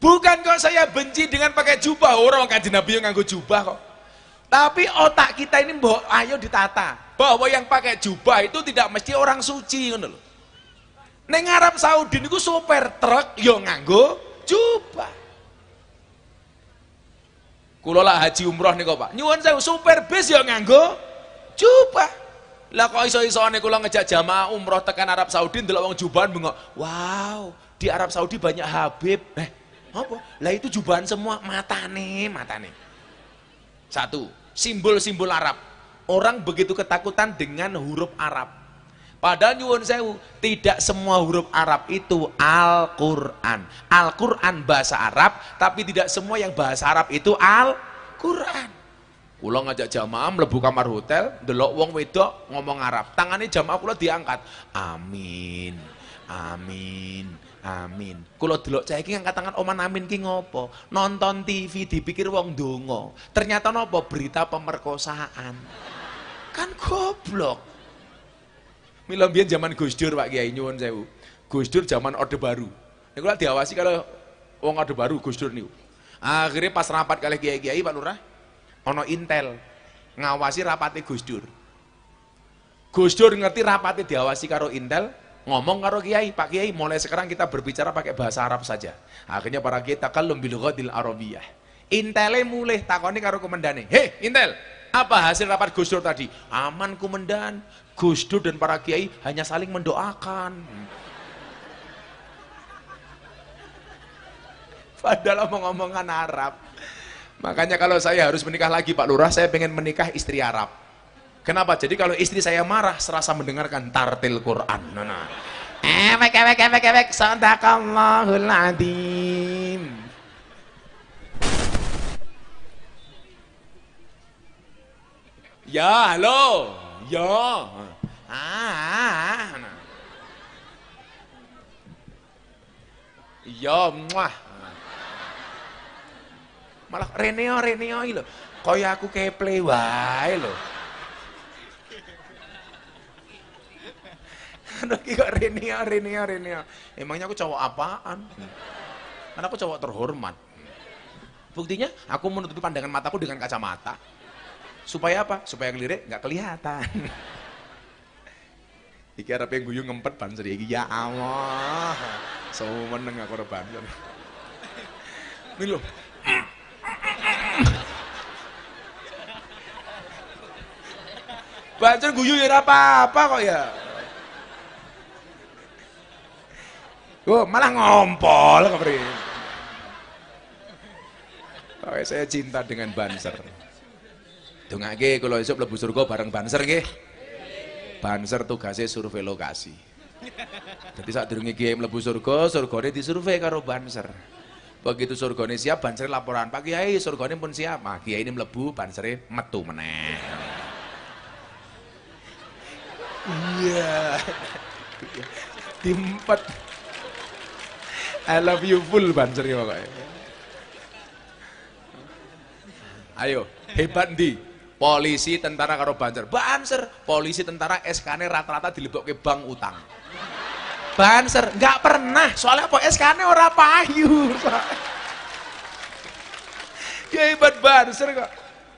bukan kok saya benci dengan pakai jubah oh, orang kaji nabi yang nganggo jubah kok tapi otak kita ini mbok ayo ditata bahwa yang pakai jubah itu tidak mesti orang suci ngono lho. Ning Arab Saudi niku sopir truk yo ya nganggo jubah kula lak haji umroh kok Pak nyuwun saya super bis ya nganggo coba lah kok iso nih kula ngejak jamaah umroh tekan Arab Saudi ndelok wong jubahan bengok wow di Arab Saudi banyak Habib eh apa lah itu jubahan semua mata nih mata nih, satu simbol-simbol Arab orang begitu ketakutan dengan huruf Arab Padahal nyuwun sewu, tidak semua huruf Arab itu Al-Qur'an. Al-Qur'an bahasa Arab, tapi tidak semua yang bahasa Arab itu Al-Qur'an. Kula ngajak jamaah mlebu kamar hotel, delok wong wedok ngomong Arab. Tangane jamaah kula diangkat. Amin. Amin. Amin. Kula delok cah iki ngangkat tangan oman amin ki ngopo? Nonton TV dipikir wong donga. Ternyata nopo berita pemerkosaan. Kan goblok. Mila biyen zaman Gus Dur Pak Kiai nyuwun sewu. Gus Dur zaman Orde Baru. Niku lak diawasi kalau wong Orde Baru Gus Dur niku. Akhirnya pas rapat kali kiai-kiai Pak Lurah ono intel ngawasi rapatnya Gus Dur. Gus Dur ngerti rapatnya diawasi karo intel, ngomong karo kiai, Pak Kiai mulai sekarang kita berbicara pakai bahasa Arab saja. Akhirnya para kita kalau bil ghadil arabiyah. Intele mulai takoni karo komandane. "Hei, Intel, apa hasil rapat Gus Dur tadi? Aman Kumendan, Gus Dur dan para kiai hanya saling mendoakan. <laughs> Padahal omong-omongan Arab. Makanya kalau saya harus menikah lagi Pak Lurah, saya pengen menikah istri Arab. Kenapa? Jadi kalau istri saya marah, serasa mendengarkan tartil Quran. Nah, nah. Ewek, ewek, ewek, ewek, sadaqallahul adim. Ya, halo. Ya. Ah. Ya, muah. Malah Reneo Reneo iki lho. Kaya aku keple wae lho. <laughs> Aduh, iki kok Reneo Reneo Reneo. Emangnya aku cowok apaan? Karena aku cowok terhormat. Buktinya aku menutupi pandangan mataku dengan kacamata. Supaya apa? Supaya ngelirik nggak kelihatan. <laughs> Iki arep guyu ngempet banser ya, iki. Ya Allah. meneng aku reban. Ini loh. Banser guyu ya apa-apa kok ya. Oh, malah ngompol kok Oke, saya cinta dengan banser. Dongake kalau esuk mlebu surga bareng Banser nggih. Banser tugasnya survei lokasi. Jadi saat dirungi kiai mlebu surga, surgane disurvei karo Banser. Begitu surgane siap, Banser laporan, Pak Kiai surgane pun siap. Nah, Kiai ini mlebu, Bansere metu meneh. Iya. Timpet. I love you full Banser pokoknya. Ayo, hebat di polisi tentara karo banser banser polisi tentara SKN rata-rata dilebok ke bank utang banser nggak pernah soalnya apa SKN ora payu ya <laughs> hebat banser kok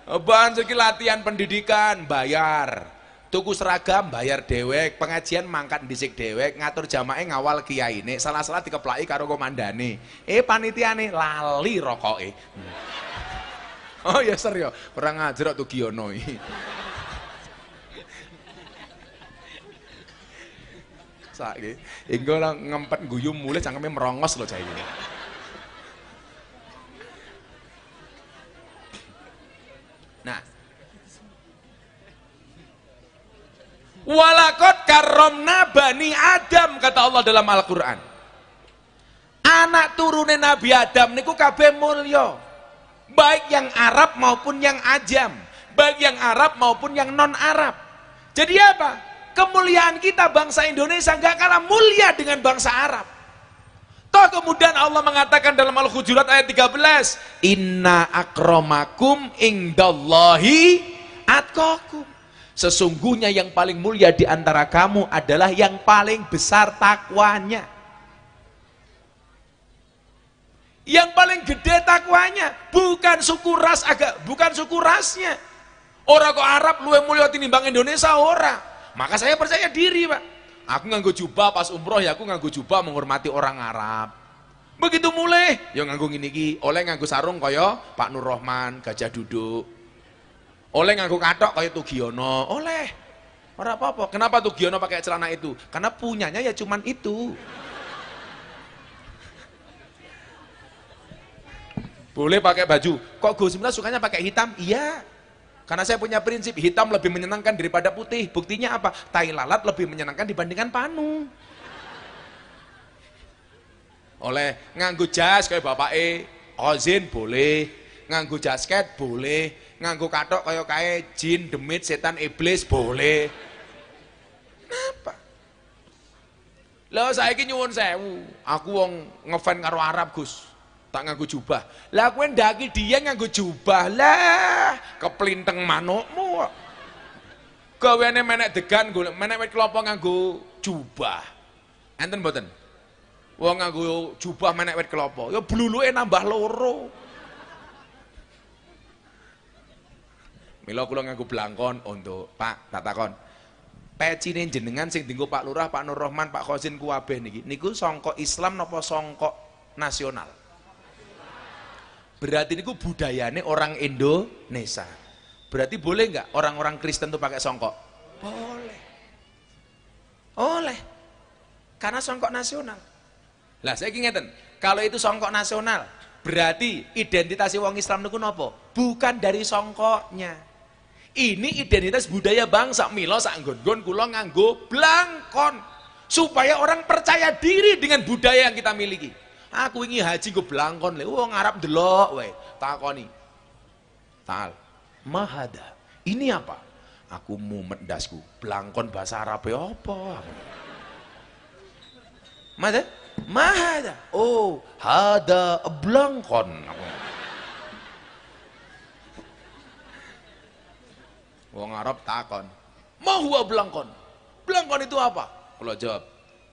oh, banser ki latihan pendidikan bayar tuku seragam bayar dewek pengajian mangkat disik dewek ngatur jamaah ngawal kiai ini salah-salah dikeplai karo komandane eh panitia nih lali rokok hmm. <laughs> Oh ya ser ya, oh. kurang ngajar tuh Giono <laughs> iki. Enggak lah ngempet guyum mulai cangkeme merongos loh cah Nah, Walakot karomna bani Adam kata Allah dalam Al-Quran. Anak turune Nabi Adam niku kabeh mulya baik yang Arab maupun yang ajam, baik yang Arab maupun yang non-Arab. Jadi apa? Kemuliaan kita bangsa Indonesia gak kalah mulia dengan bangsa Arab. Toh kemudian Allah mengatakan dalam Al-Hujurat ayat 13, "Inna akromakum indallahi atkokum. Sesungguhnya yang paling mulia di antara kamu adalah yang paling besar takwanya. Yang paling gede takwanya, bukan suku ras agak, bukan suku rasnya. Orang kok Arab luwe mulia tinimbang Indonesia orang Maka saya percaya diri, Pak. Aku nganggo jubah pas umroh ya aku nganggo jubah menghormati orang Arab. Begitu mulai, yang nganggo ngene iki, oleh nganggo sarung kaya Pak Nur Rahman, gajah duduk. Oleh nganggo katok kaya Tugiono, oleh. Ora apa-apa. Kenapa Tugiono pakai celana itu? Karena punyanya ya cuman itu. Boleh pakai baju. Kok gus Miftah sukanya pakai hitam? Iya. Karena saya punya prinsip hitam lebih menyenangkan daripada putih. Buktinya apa? Tai lalat lebih menyenangkan dibandingkan panu. Oleh nganggu jas kayak bapak E, ozin boleh, nganggu jasket boleh, nganggu katok kayak kayak jin, demit, setan, iblis boleh. Kenapa? saya ini nyuwun sewu, aku wong ngefan karo Arab, Gus tak ngaku jubah. Lah kowe ndaki dia ngaku jubah. Lah keplinteng manukmu. Gawene menek degan golek menek wit kelopong ngaku jubah. Enten mboten? Wong ngaku jubah menek wit kelopong Ya bluluke nambah loro. milo kula ngaku belangkon untuk oh, Pak tak takon. Pecine jenengan sing dienggo Pak Lurah, Pak Nur Rahman, Pak Khosin kuwabeh niki niku songkok Islam napa songkok nasional? Berarti ini budayanya orang Indonesia. Berarti boleh nggak orang-orang Kristen tuh pakai songkok? Boleh. boleh. Karena songkok nasional. Lah saya ingetan, kalau itu songkok nasional, berarti identitas wong Islam itu nopo? Bukan dari songkoknya. Ini identitas budaya bangsa Milo sanggon-gon kula nganggo blangkon supaya orang percaya diri dengan budaya yang kita miliki. Aku ingin haji gue belangkon le. uang Arab delok wae. Takoni. Tal. Mahada. Ini apa? Aku mumet dasku. Belangkon bahasa Arab ya apa? mahada Mahada. Oh, hada belangkon. uang Arab takon. Mau huwa belangkon? Belangkon itu apa? Kalau jawab,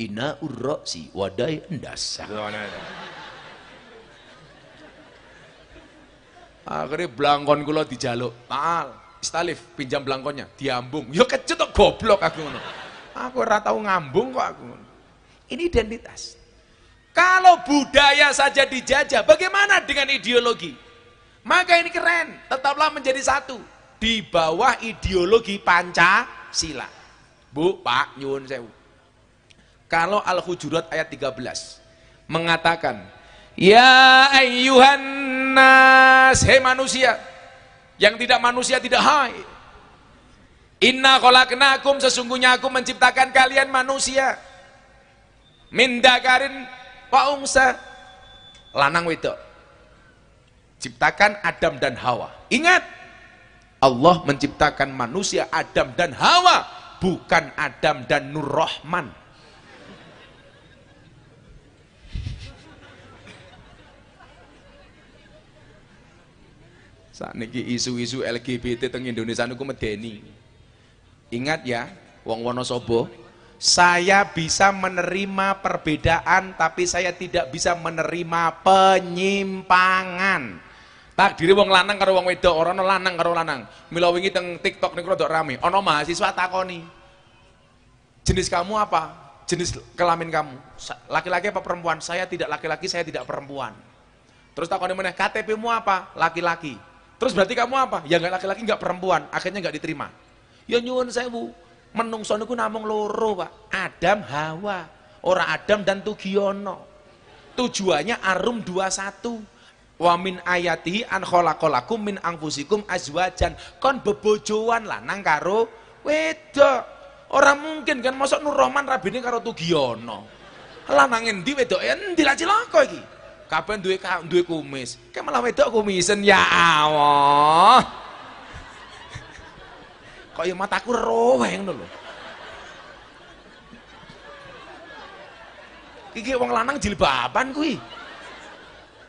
ina urroksi, wadai endasa akhirnya belangkon lo dijaluk mal istalif pinjam belangkonnya diambung ya kecetok goblok aku ngono aku ora tau ngambung kok aku ini identitas kalau budaya saja dijajah bagaimana dengan ideologi maka ini keren tetaplah menjadi satu di bawah ideologi Pancasila bu pak nyuwun sewu kalau Al-Hujurat ayat 13 mengatakan, "Ya ayyuhan nas, hei manusia." Yang tidak manusia tidak hai. Inna kolaknakum sesungguhnya aku menciptakan kalian manusia. minda karin Lanang wedok. Ciptakan Adam dan Hawa. Ingat, Allah menciptakan manusia Adam dan Hawa, bukan Adam dan Nur Rahman. saat niki isu-isu LGBT teng Indonesia niku medeni. Ingat ya, wong Wonosobo, saya bisa menerima perbedaan tapi saya tidak bisa menerima penyimpangan. takdiri wong lanang karo wong wedok, ora ana lanang karo lanang. Mila wingi teng TikTok niku rada rame, ana mahasiswa takoni. Jenis kamu apa? Jenis kelamin kamu. Laki-laki apa perempuan? Saya tidak laki-laki, saya tidak perempuan. Terus takoni meneh, KTP-mu apa? Laki-laki. Terus berarti kamu apa? Ya nggak laki-laki nggak perempuan, akhirnya nggak diterima. Ya nyuwun sewu, menungso niku namung loro, Pak. Adam Hawa, ora Adam dan Tugiono. Tujuannya Arum 21. Wa min ayati an khalaqalakum min anfusikum azwajan. Kon bebojoan lanang karo wedok. Ora mungkin kan mosok Nur Rahman rabine karo Tugiono. Lanang endi wedoke ya, endi lah cilaka iki kabeh duwe duwe kumis. Kayak malah wedok kumisen ya Allah. <laughs> Kok ya mataku roweng dulu Iki wong lanang jilbaban kuwi.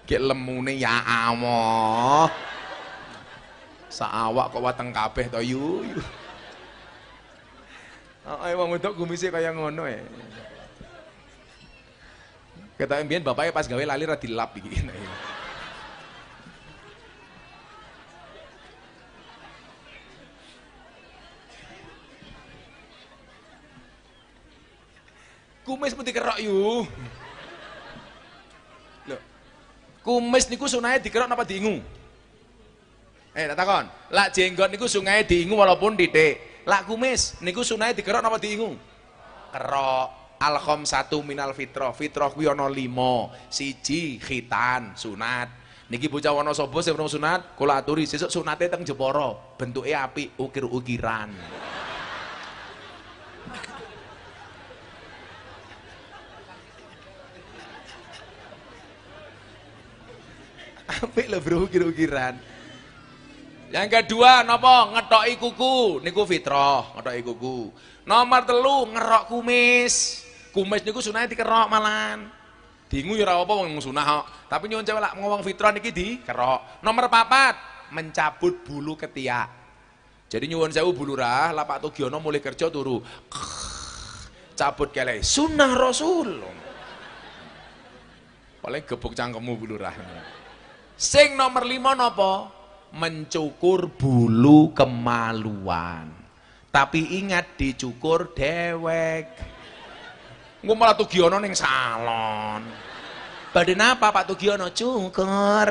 Gek lemune ya Allah. Saawak kok wateng kabeh to yu. Heeh wong wedok kumise kaya ngono ya. Kata mbiyen bapaknya pas gawe lali lap, dilap iki. <laughs> Nah, iya. Kumis pun kerok yuk. Loh. Kumis niku sungai dikerok apa diingu? Eh, tak takon. Lak jenggot niku sungai diingu walaupun titik. Lak kumis niku sungai dikerok apa diingu? Kerok. Alkom satu minal fitroh, fitroh kuwi ana Siji khitan, sunat. Niki bocah Wonosobo sing urung sunat, kula aturi sesuk sunate teng Jepara, bentuke api ukir-ukiran. <laughs> api lho bro ukir-ukiran. Yang kedua nopo ngetoki kuku niku fitrah, ngetoki kuku. Nomor telu ngerok kumis kumis niku sunah dikerok malan dingu ya ora apa wong sunah kok tapi nyuwun cewek lak ngomong fitrah iki dikerok nomor papat mencabut bulu ketiak jadi nyuwun sewu bulu rah lapak Giono mulai kerja turu cabut kele sunah rasul paling gebuk cangkemmu bulu rah sing nomor lima nopo mencukur bulu kemaluan tapi ingat dicukur dewek gue malah Tugiono neng salon. Badan apa Pak Tugiono? Cukur.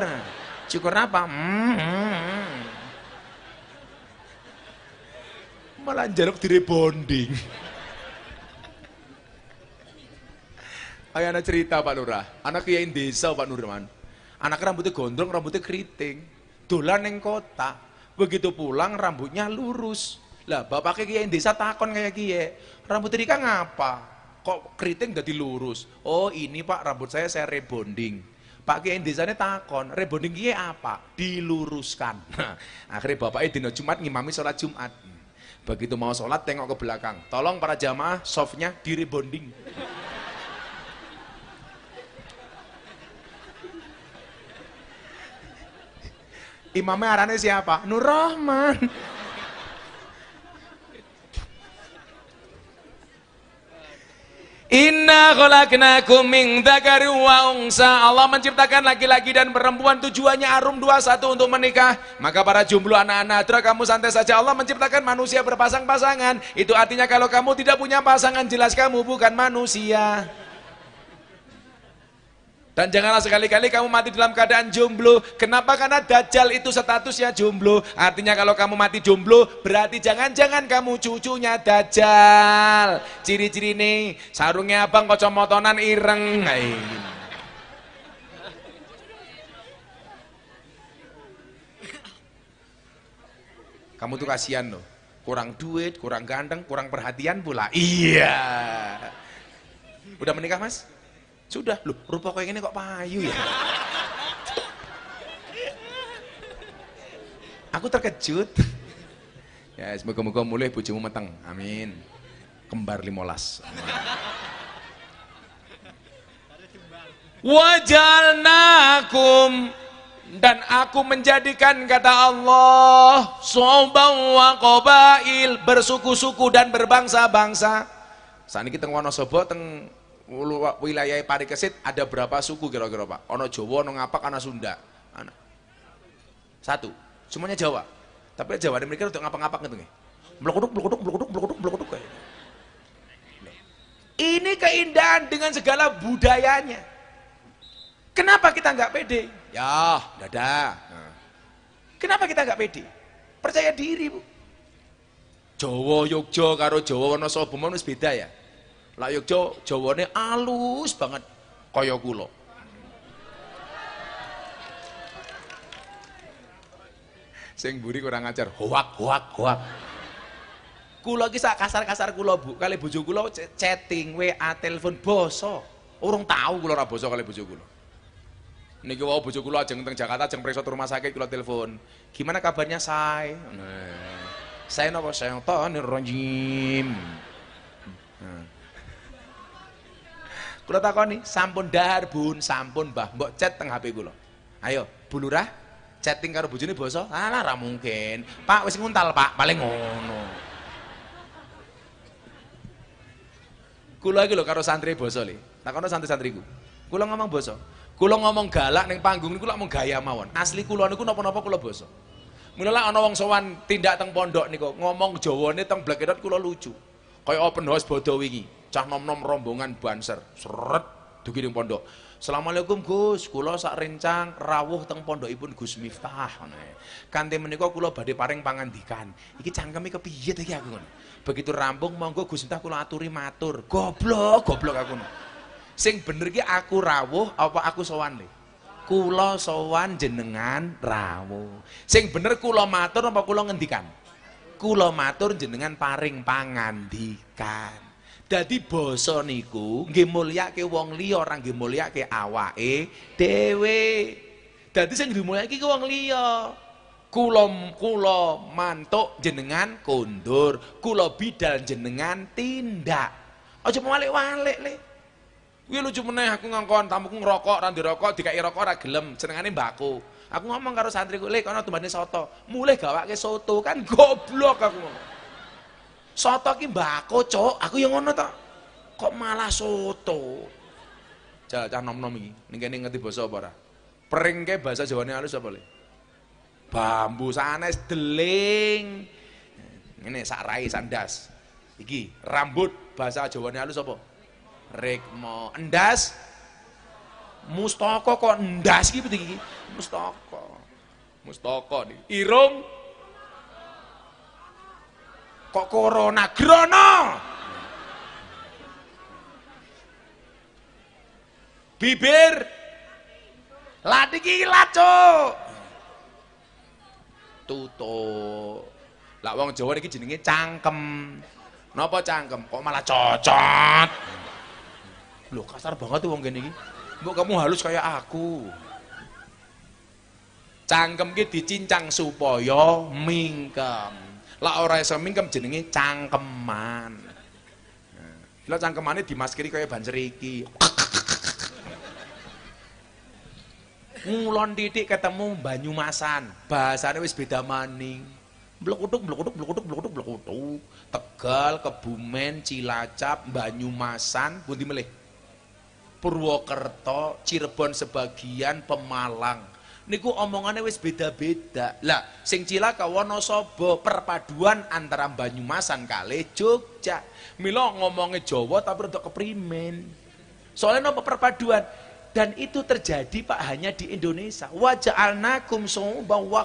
Cukur apa? Hmm, hmm. Malah jeruk diri bonding. Ayo cerita Pak Lurah. Anak kiai desa Pak Nurman. Anak rambutnya gondrong, rambutnya keriting. Dolan neng kota. Begitu pulang rambutnya lurus. Lah bapaknya kiai desa takon kayak kiai. Rambut Rika ngapa? kok keriting jadi lurus oh ini pak rambut saya saya rebonding Pak Kiai desane takon, rebonding kiye apa? Diluruskan. <laughs> Nah, akhirnya bapaknya dino Jumat ngimami sholat Jumat. Begitu mau sholat tengok ke belakang. Tolong para jamaah softnya di rebonding. <laughs> Imamnya arane siapa? Nur Rahman. Inna khalaqnakum min dzakari wa unsa. Allah menciptakan laki-laki dan perempuan tujuannya arum dua satu untuk menikah. Maka para jomblo anak-anak, terus kamu santai saja. Allah menciptakan manusia berpasang-pasangan. Itu artinya kalau kamu tidak punya pasangan jelas kamu bukan manusia. Dan janganlah sekali-kali kamu mati dalam keadaan jomblo. Kenapa? Karena Dajjal itu statusnya jomblo. Artinya kalau kamu mati jomblo, berarti jangan-jangan kamu cucunya Dajjal. Ciri-ciri nih, sarungnya abang kocomotonan ireng. Nah, kamu tuh kasihan loh. Kurang duit, kurang ganteng, kurang perhatian pula. Iya. Udah menikah mas? Sudah, loh, rupa kayak ini kok payu ya? Aku terkejut. Ya, semoga-moga mulai bujumu matang Amin. Kembar limolas. Wajalnakum dan aku menjadikan kata Allah sobang wa qabail bersuku-suku dan berbangsa-bangsa. Saat ini kita ngono sobo teng wilayah Parikesit ada berapa suku kira-kira Pak? Ono Jawa, ono Ngapak, ono Sunda. Ano? Satu. Semuanya Jawa. Tapi Jawa mereka untuk ngapak-ngapak gitu nih. Blokuduk, blokuduk, blokuduk, blokuduk, blokuduk. Gitu. Ini keindahan dengan segala budayanya. Kenapa kita nggak pede? Ya, dadah. Nah. Kenapa kita nggak pede? Percaya diri, Bu. Jawa Yogyakarta, karo Jawa Wonosobo wis beda ya layuk Yogya jawane alus banget kaya kula. Sing mburi kurang ajar, hoak hoak hoak. Kula iki sak kasar-kasar kula, Bu. Kali bojo kula chatting, WA, telepon basa. Urung tahu kula ora basa kali bojo kula. Niki wae bojo kula ajeng teng Jakarta, ajeng periksa rumah sakit kula telepon. Gimana kabarnya, Say? Nah, saya napa saya tanir rajim. Nah kau takoni, sampun dahar bun, sampun bah, mbok chat teng HP kula. Ayo, bulurah, chatting karo bojone boso? Alah ra mungkin. Pak wis nguntal, Pak, paling ngono. Kulo iki lho karo santri basa le. Takono santri-santriku. santri Kulo ngomong boso. Kulo ngomong galak neng panggung niku lak ngomong gaya mawon. Asli kulo niku napa-napa boso. Mula lah ana wong sowan tindak teng pondok niku ngomong jawane teng blekirot kulo lucu. Kayak open house bodo wingi cah nom-nom rombongan banser seret dugi di pondok Assalamualaikum Gus, kulo sak rencang rawuh teng pondokipun Gus Miftah Kante Kanthi menika kula badhe paring pangandikan. Iki cangkeme kepiye iki aku ngono. Begitu rampung monggo Gus Miftah kula aturi matur. Goblok, goblok aku ngono. Sing bener ki aku rawuh apa aku sowan le? Kula sowan jenengan rawuh. Sing bener kulo matur apa kula ngendikan? Kulo matur jenengan paring pangandikan. Dadi basa niku nggih mulyake wong liya ora nggih mulyake awake dhewe. Dadi sing dimulyake iki wong liya. Kula kula mantuk jenengan kondur, kula bidal jenengan tindak. Aja mewalik walek le. Kuwi lucu meneh aku ngongkon tamuku ngerokok, ra rokok dikai rokok ra gelem, jenengane mbakku. Aku ngomong karo santriku, "Le, kono tumbane soto." Mulih gawake soto kan goblok aku ngomong soto ki mbako cok aku yang ngono to kok malah soto jajah cah nom nom iki ning kene ngerti basa apa ora peringke bahasa jawane halus apa le bambu sanes deling ini sak rai sandas iki rambut bahasa jawane halus apa rekmo endas mustaka kok endas iki iki mustaka mustaka nih irung kok corona grono bibir lati gila cuk tutup lak wong Jawa iki jenenge cangkem napa cangkem kok malah cocot lho kasar banget tuh wong kene iki mbok kamu halus kayak aku cangkem iki dicincang supaya mingkem Lah orang iso mingkem jenenge cangkeman. lo cangkemane dimaskiri kaya banser iki. Ngulon titik ketemu Banyumasan, bahasane wis beda maning. uduk, uduk, uduk, blekutuk uduk, blekutuk uduk. Tegal, Kebumen, Cilacap, Banyumasan, pundi melih? Purwokerto, Cirebon sebagian, Pemalang niku omongannya wis beda-beda. Lah, sing cilaka Wonosobo perpaduan antara Banyumasan kali Jogja. Milo ngomongnya Jawa tapi untuk keprimen. Soalnya nopo perpaduan dan itu terjadi Pak hanya di Indonesia. Wajah alnakum sumbang wa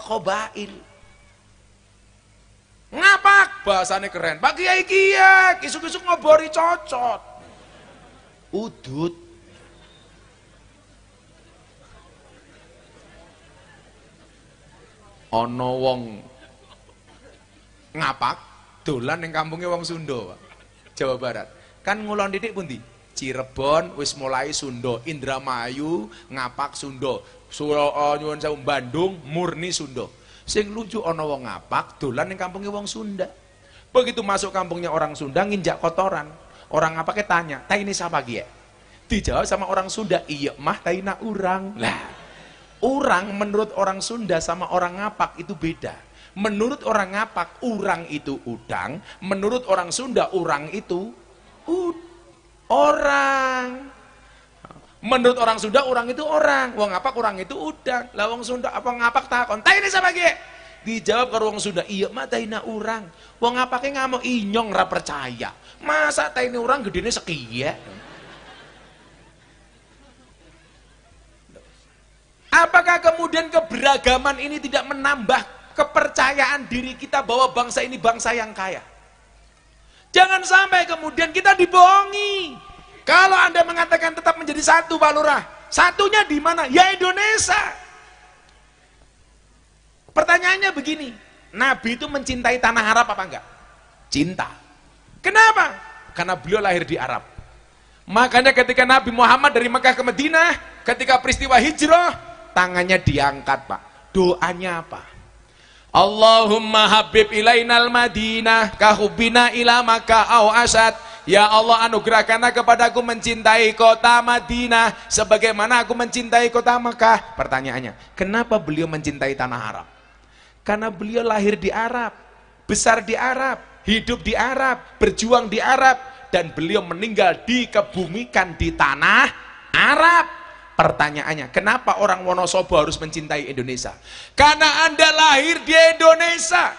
Ngapak bahasanya keren. Pak Kiai Kiai, kisuk-kisuk ngobori cocot. Udut ana wong ngapak dolan ning kampungnya wong Sundo, Pak. Jawa Barat. Kan ngulon titik pundi? Cirebon wis mulai Sundo, Indramayu ngapak Sundo, Surau eh, nyuwun Bandung murni Sundo. Sing lucu ana wong ngapak dolan ning kampungnya wong Sunda. Begitu masuk kampungnya orang Sunda nginjak kotoran. Orang ngapaknya tanya, "Tai ini siapa gie?" Ya? Dijawab sama orang Sunda, "Iya mah tai na urang." Lah, Orang menurut orang Sunda sama orang ngapak itu beda. Menurut orang ngapak, urang itu udang. Menurut orang Sunda, urang itu ud orang. Menurut orang Sunda, orang itu orang. Wong ngapak, orang itu udang. Lah wong Sunda, apa ngapak takon? Tay ini sama gue? Dijawab ke wong Sunda, iya mah taina urang. Wong ngapaknya ngamuk inyong ra percaya. Masa taina urang gedene sekiya? Apakah kemudian keberagaman ini tidak menambah kepercayaan diri kita bahwa bangsa ini bangsa yang kaya? Jangan sampai kemudian kita dibohongi. Kalau Anda mengatakan tetap menjadi satu Pak Lurah, satunya di mana? Ya Indonesia. Pertanyaannya begini, Nabi itu mencintai tanah Arab apa enggak? Cinta. Kenapa? Karena beliau lahir di Arab. Makanya ketika Nabi Muhammad dari Mekah ke Madinah, ketika peristiwa hijrah, tangannya diangkat pak doanya apa Allahumma habib ilainal madinah kahubina ila maka au asad Ya Allah anugerahkanlah kepadaku mencintai kota Madinah sebagaimana aku mencintai kota Mekah. Pertanyaannya, kenapa beliau mencintai tanah Arab? Karena beliau lahir di Arab, besar di Arab, hidup di Arab, berjuang di Arab dan beliau meninggal dikebumikan di tanah Arab. Pertanyaannya, kenapa orang Wonosobo harus mencintai Indonesia? Karena Anda lahir di Indonesia,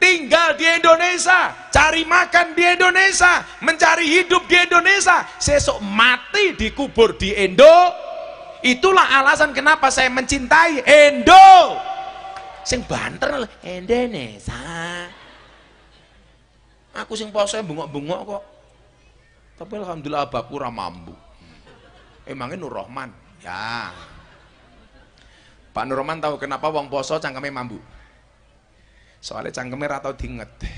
tinggal di Indonesia, cari makan di Indonesia, mencari hidup di Indonesia, sesok mati dikubur di Indo. Itulah alasan kenapa saya mencintai Indo. Sing banter Indonesia. Aku sing poso bungok-bungok kok. Tapi alhamdulillah abahku ora mampu. Emangnya Nur Rahman Ya. Pak Nurman tahu kenapa wong poso cangkeme mambu? Soalnya cangkeme ra tau dinget. <laughs>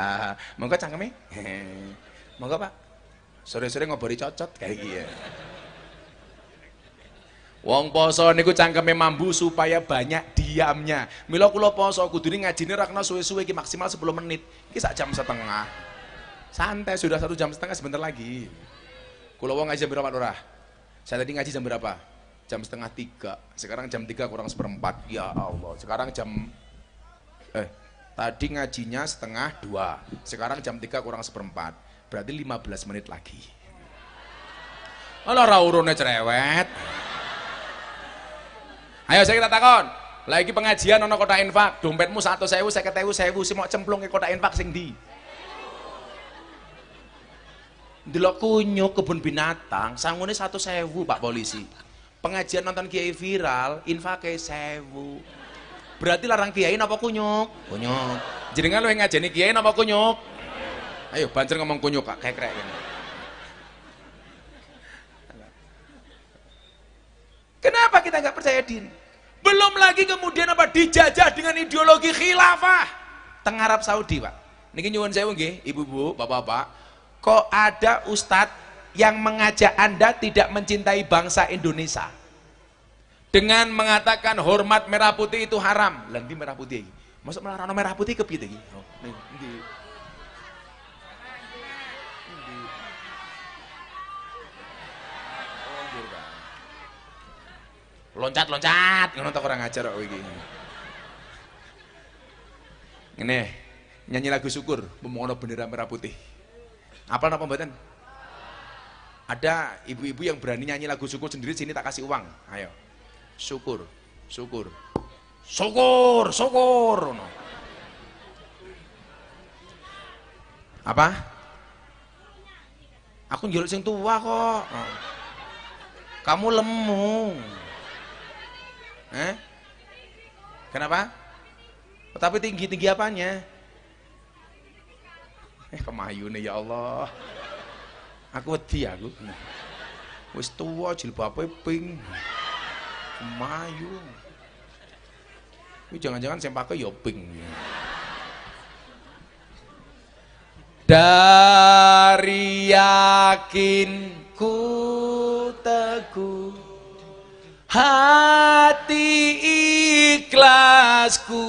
Ah, monggo cangkeme. monggo Pak. Sore-sore ngobori cocot kayak gitu Wong poso niku cangkeme mambu supaya banyak diamnya. Mila kula poso kudune ngajine ra kena suwe-suwe iki maksimal 10 menit. Iki sak jam setengah. Santai sudah satu jam setengah sebentar lagi. Kula wong ngaji jam berapa ora? Saya tadi ngaji jam berapa? Jam setengah tiga. Sekarang jam tiga kurang seperempat. Ya Allah. Sekarang jam eh tadi ngajinya setengah dua. Sekarang jam tiga kurang seperempat. Berarti 15 menit lagi. Alah ra cerewet. Ayo saya kita takon. Lagi pengajian ono kota infak, dompetmu satu sewu, saya ketemu sewu, si mau cemplung ke kota infak sing di. Delok kunyuk kebun binatang, sanggune satu sewu pak polisi. Pengajian nonton kiai viral, infak infake sewu. Berarti larang kiai napa kunyuk? Kunyuk. Jadi lu yang ngajeni kiai napa kunyuk? Ayo banjir ngomong kunyuk kak, kayak kayak kita nggak percaya diri. Belum lagi kemudian apa dijajah dengan ideologi khilafah tengah Arab Saudi, Pak. Niki nyuwun saya nggih, Ibu-ibu, Bapak-bapak, kok ada ustadz yang mengajak Anda tidak mencintai bangsa Indonesia? Dengan mengatakan hormat merah putih itu haram. Lah merah putih iki. Masuk melarang merah putih kepiye iki? Oh, loncat-loncat ngono tak kurang ajar kok iki ngene nyanyi lagu syukur pemono bendera merah putih apa napa mboten ada ibu-ibu yang berani nyanyi lagu syukur sendiri sini tak kasih uang ayo syukur syukur syukur syukur ngono apa aku njaluk sing tua kok kamu lemu Eh? Kenapa? Tetapi tinggi-tinggi apanya? Eh kemayu nih ya Allah. Aku wedi aku. Wis tuwa jilbabe ping. Kemayu. Ini jangan-jangan saya pakai ya Dari yakinku teguh Hati ikhlasku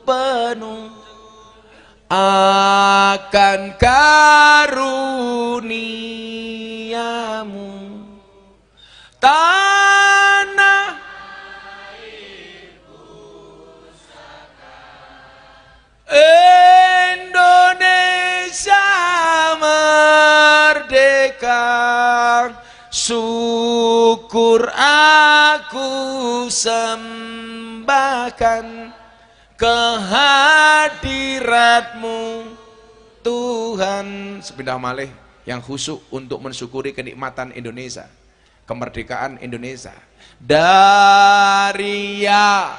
penuh akan karuniamu tanah Indonesia merdeka suara syukur aku sembahkan kehadiratmu Tuhan sepindah malih yang khusus untuk mensyukuri kenikmatan Indonesia kemerdekaan Indonesia dari ya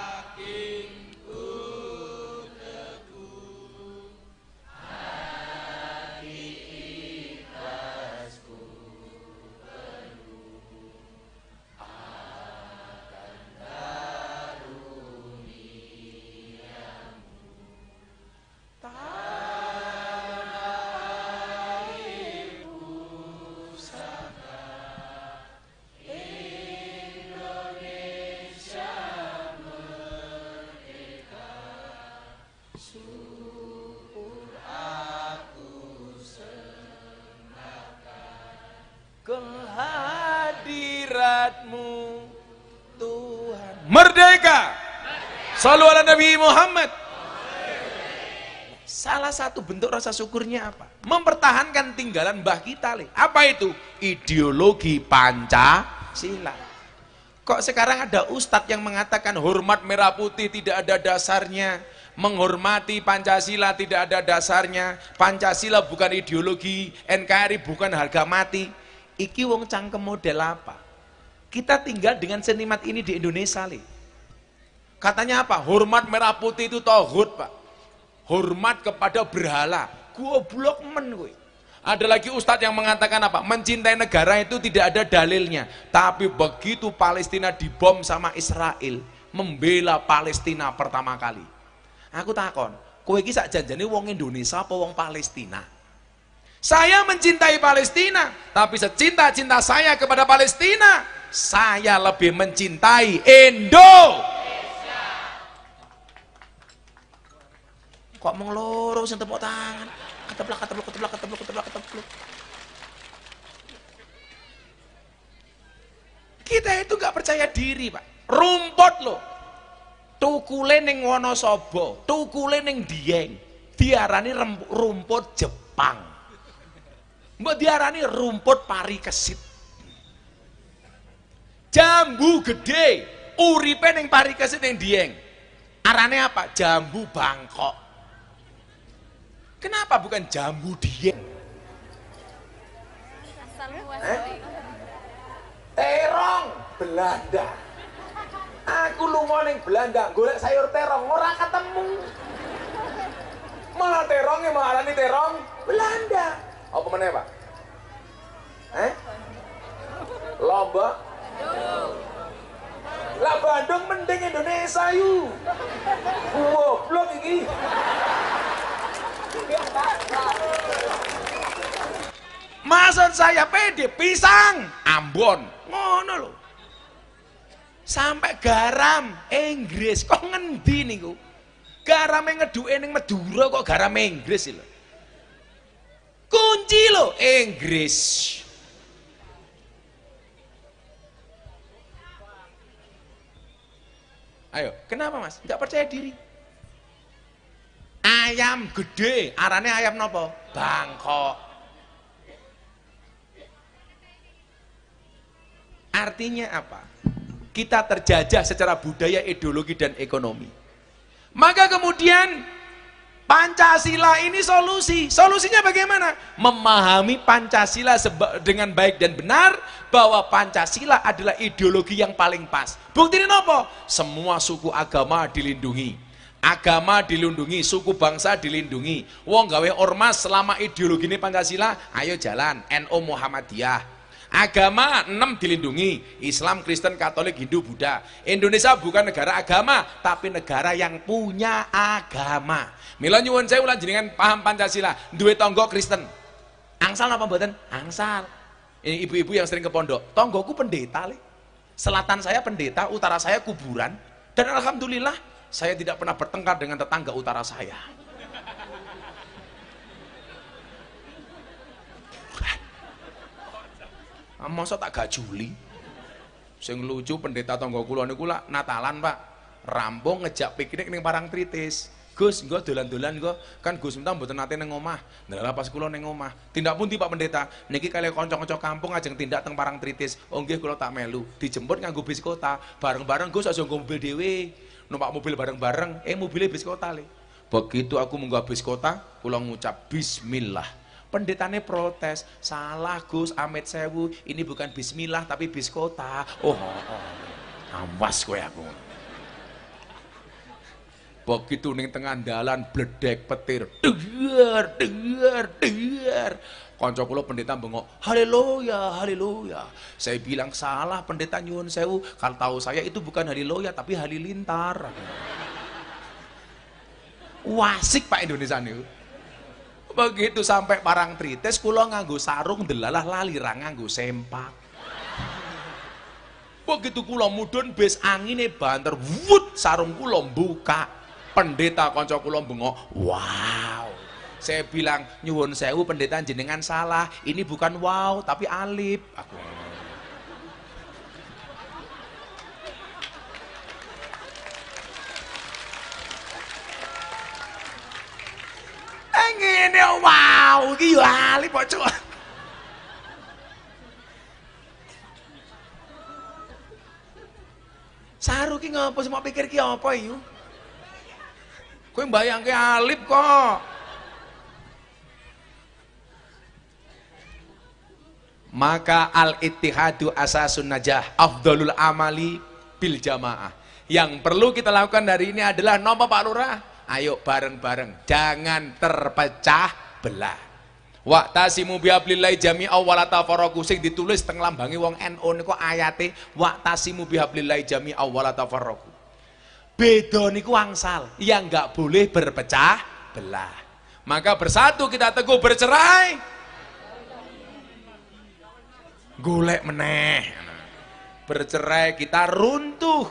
Salu ala Nabi Muhammad. Salah satu bentuk rasa syukurnya apa? Mempertahankan tinggalan mbah kita. Le. Apa itu? Ideologi Pancasila. Kok sekarang ada ustadz yang mengatakan hormat merah putih tidak ada dasarnya. Menghormati Pancasila tidak ada dasarnya. Pancasila bukan ideologi, NKRI bukan harga mati. Iki wong cangkem model apa? Kita tinggal dengan senimat ini di Indonesia. Le. Katanya apa? Hormat merah putih itu tohut pak. Hormat kepada berhala. blok men gue. Ada lagi ustadz yang mengatakan apa? Mencintai negara itu tidak ada dalilnya. Tapi begitu Palestina dibom sama Israel, membela Palestina pertama kali. Aku takon, kue kisah janjani wong Indonesia apa wong Palestina? Saya mencintai Palestina, tapi secinta-cinta saya kepada Palestina, saya lebih mencintai Indo. Kok mau ngeloro sing tepuk tangan. Keteplak keteplak keteplak keteplak keteplak keteplak. Kita itu nggak percaya diri, Pak. Rumput lo, Tukule ning Wonosobo, tukule ning Dieng. Diarani rumput Jepang. Mbak diarani rumput pari kesit. Jambu gede, uripe ning pari kesit ning Dieng. Arane apa? Jambu Bangkok. Kenapa bukan jambu diet? Eh? Terong Belanda. Aku lunga ning Belanda golek sayur terong ora ketemu. Malah terong yang ini terong Belanda. Apa meneh, Pak? Eh? Lomba, Lah Bandung mending Indonesia Wow Goblok ini. Maksud saya pede pisang Ambon. Ngono lho. Sampai garam Inggris kok ngendi Garam yang ngeduke ning Madura kok garam Inggris lho. Kunci lho Inggris. Ayo, kenapa Mas? Enggak percaya diri? Ayam gede, arane ayam nopo? Bangkok. Artinya apa? Kita terjajah secara budaya, ideologi, dan ekonomi. Maka kemudian Pancasila ini solusi. Solusinya bagaimana? Memahami Pancasila dengan baik dan benar bahwa Pancasila adalah ideologi yang paling pas. Bukti nopo? Semua suku agama dilindungi agama dilindungi, suku bangsa dilindungi. Wong gawe ormas selama ideologi ini Pancasila, ayo jalan NU NO Muhammadiyah. Agama 6 dilindungi, Islam, Kristen, Katolik, Hindu, Buddha. Indonesia bukan negara agama, tapi negara yang punya agama. Mila nyuwun saya ulang jenengan paham Pancasila, duwe tonggok Kristen. Angsal apa mboten? Angsal. Eh, ibu-ibu yang sering ke pondok, tonggokku pendeta le. Selatan saya pendeta, utara saya kuburan. Dan alhamdulillah saya tidak pernah bertengkar dengan tetangga utara saya. Ah, masa tak gajuli? Sing lucu pendeta tonggok kula niku lak Natalan, Pak. Rampung ngejak piknik ning Parang Tritis. Gus, engko dolan-dolan engko kan Gus minta mboten nate ning omah. Lah pas kula ning omah, tindak pun Pak Pendeta? Niki kali kanca-kanca kampung ajeng tindak teng Parang Tritis. Oh nggih kula tak melu, dijemput nganggo bis kota. Bareng-bareng Gus aja nggo mobil dhewe numpak mobil bareng-bareng, eh mobilnya bis kota le. Begitu aku munggah bis kota, pulang ngucap bismillah. Pendetane protes, salah Gus Amit Sewu, ini bukan bismillah tapi bis kota. Oh, oh, oh. awas kowe aku. Begitu ning tengah dalan bledek petir, dengar, dengar, dengar. Konco kula pendeta bengok, haleluya, haleluya. Saya bilang salah pendeta nyuwun sewu. Kalau tahu saya itu bukan haleluya tapi halilintar. Wasik Pak Indonesia niku. Begitu sampai parang trites kula nganggo sarung delalah lali ra nganggo sempak. Begitu kula mudun bes angine banter, wut sarung kula buka pendeta Konco kula bengok wow saya bilang nyuwun sewu pendeta jenengan salah ini bukan wow tapi alip aku ini eh, wow gitu ya alif kok Saru ki ngopo semua pikir ki apa yang bayang ki alip kok maka al-ittihadu asasun najah afdalul amali bil jamaah yang perlu kita lakukan dari ini adalah nopo Pak Lurah ayo bareng-bareng jangan terpecah belah Wakta tasimu bihablillahi jami'a wa la tafarraqu sing ditulis teng lambange wong NU niku ayate wa tasimu bihablillahi jami'a wa la tafarraqu beda niku angsal yang enggak boleh berpecah belah maka bersatu kita teguh bercerai golek meneh bercerai kita runtuh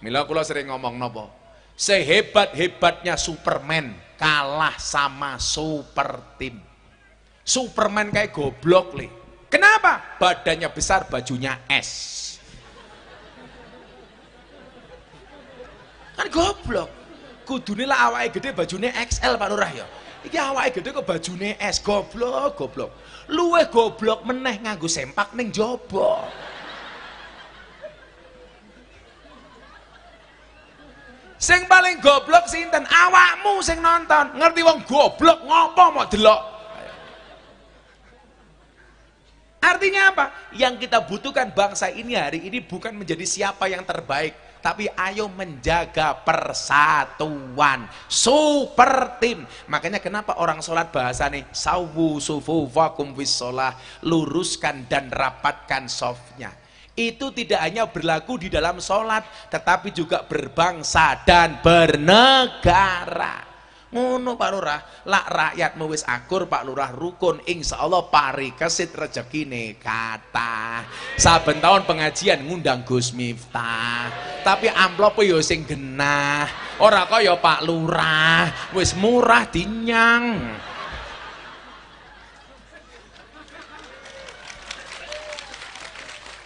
mila kula sering ngomong nopo sehebat-hebatnya Superman kalah sama super Team. Superman kayak goblok li kenapa? badannya besar bajunya es kan goblok kudune lah awake gede bajune XL Pak Nurah ya iki awake gede kok bajunya S goblok goblok luwe goblok meneh nganggo sempak ning jaba. Sing paling goblok sinten? Awakmu sing nonton. Ngerti wong goblok ngopo mau delok? Artinya apa? Yang kita butuhkan bangsa ini hari ini bukan menjadi siapa yang terbaik, tapi ayo menjaga persatuan super tim makanya kenapa orang sholat bahasa nih sawu sufu vakum wisolah luruskan dan rapatkan softnya itu tidak hanya berlaku di dalam sholat tetapi juga berbangsa dan bernegara ngono Pak Lurah lak rakyat mewis akur Pak Lurah rukun Allah insya kesit rejeki nih kata saben tahun pengajian ngundang Gus Miftah tapi amplop yo ya sing genah ora kaya Pak Lurah wis murah dinyang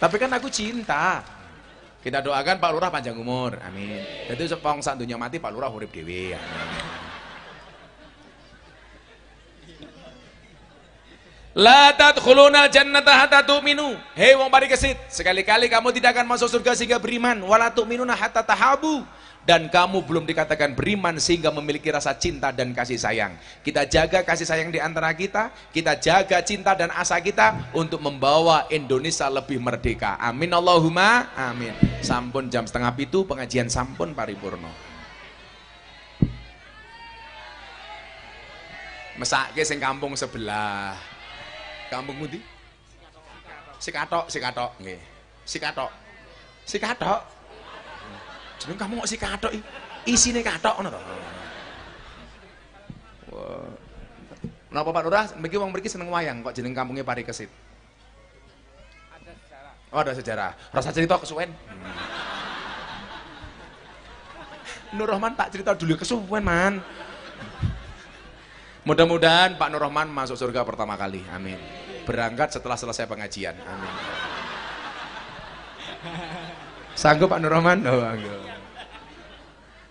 tapi kan aku cinta kita doakan Pak Lurah panjang umur amin jadi sepong saat dunia mati Pak Lurah urip dewi amin La tadkhulunal jannata hatta tu'minu. Hei wong pari kesit, sekali-kali kamu tidak akan masuk surga sehingga beriman. Wala tu'minuna hatta tahabu. Dan kamu belum dikatakan beriman sehingga memiliki rasa cinta dan kasih sayang. Kita jaga kasih sayang di antara kita, kita jaga cinta dan asa kita untuk membawa Indonesia lebih merdeka. Amin Allahumma, amin. Sampun jam setengah itu pengajian sampun paripurno. Mesake sing kampung sebelah. Kampung pundi? Sikatok, Sikatok nggih. Sikatok. Sikatok. Jeneng kamu kok Sikatok iki? Isine katok ngono to. Wah. Napa Pak Lurah, mriki wong mriki seneng wayang kok jeneng kampungnya Parikesit. Ada sejarah. Oh, ada sejarah. Rasa cerita kesuwen. Hmm. Nur Rahman tak cerita dulu kesuwen, Man. Mudah-mudahan Pak Nur Rahman masuk surga pertama kali. Amin. Berangkat setelah selesai pengajian. Amin. Sanggup Pak Nur Rahman? Oh,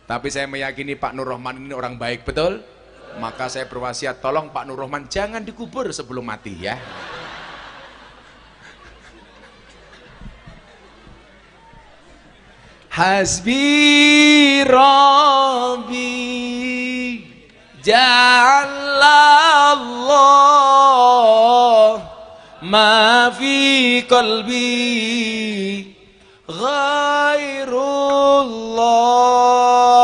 Tapi saya meyakini Pak Nur Rahman ini orang baik, betul? Maka saya berwasiat, tolong Pak Nur Rahman jangan dikubur sebelum mati ya. Hasbi Rabbi جعل الله ما في قلبي غير الله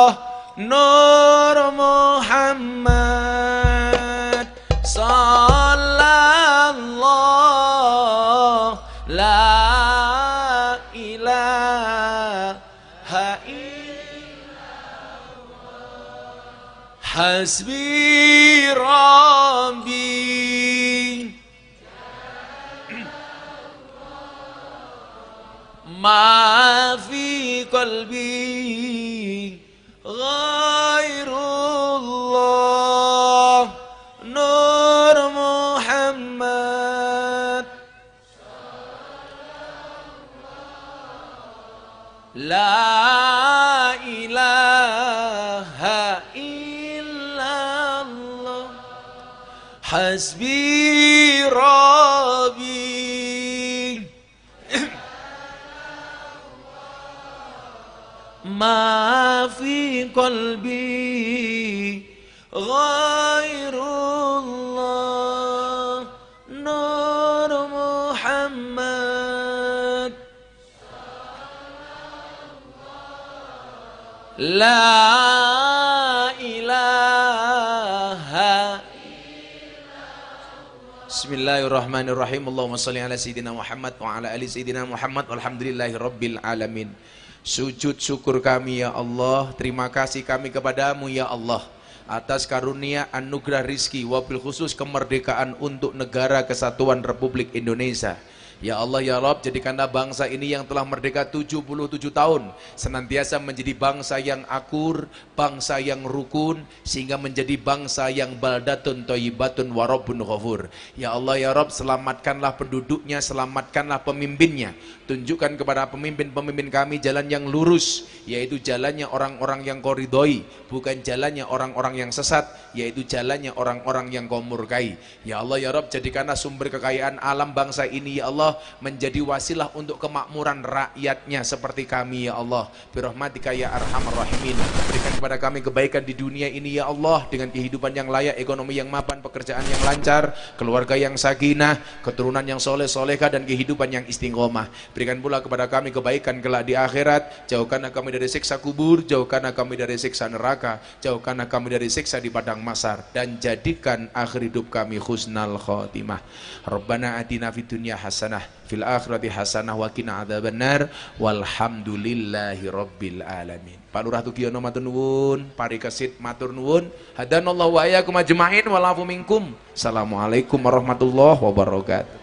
حسبي ربي ما في قلبي غير Às vezes Bismillahirrahmanirrahim. Allahumma salli ala sayyidina Muhammad wa ala ali sayyidina Muhammad. Alhamdulillahi rabbil alamin. Sujud syukur kami ya Allah. Terima kasih kami kepadamu ya Allah atas karunia anugerah rizki wabil khusus kemerdekaan untuk negara kesatuan Republik Indonesia Ya Allah ya Rob jadikanlah bangsa ini yang telah merdeka 77 tahun senantiasa menjadi bangsa yang akur, bangsa yang rukun sehingga menjadi bangsa yang baldatun toyibatun warobun ghafur. Ya Allah ya Rob selamatkanlah penduduknya, selamatkanlah pemimpinnya. Tunjukkan kepada pemimpin-pemimpin kami jalan yang lurus yaitu jalannya orang-orang yang koridoi bukan jalannya orang-orang yang sesat yaitu jalannya orang-orang yang kau murkai. Ya Allah ya Rob jadikanlah sumber kekayaan alam bangsa ini ya Allah Allah menjadi wasilah untuk kemakmuran rakyatnya seperti kami ya Allah birahmatika ya arhamar rahimin berikan kepada kami kebaikan di dunia ini ya Allah dengan kehidupan yang layak ekonomi yang mapan pekerjaan yang lancar keluarga yang sakinah keturunan yang soleh soleha dan kehidupan yang istiqomah berikan pula kepada kami kebaikan kelak di akhirat jauhkanlah kami dari siksa kubur jauhkanlah kami dari siksa neraka jauhkanlah kami dari siksa di padang masar dan jadikan akhir hidup kami husnal khotimah Rabbana atina fid dunya hasanah hasanah fil akhirati hasanah wa qina adzabannar walhamdulillahi rabbil alamin. Pak Lurah Tugiono matur nuwun, parikesit matur nuwun. Hadanallahu wa iyyakum ajmain walafu minkum. Assalamualaikum warahmatullahi wabarakatuh.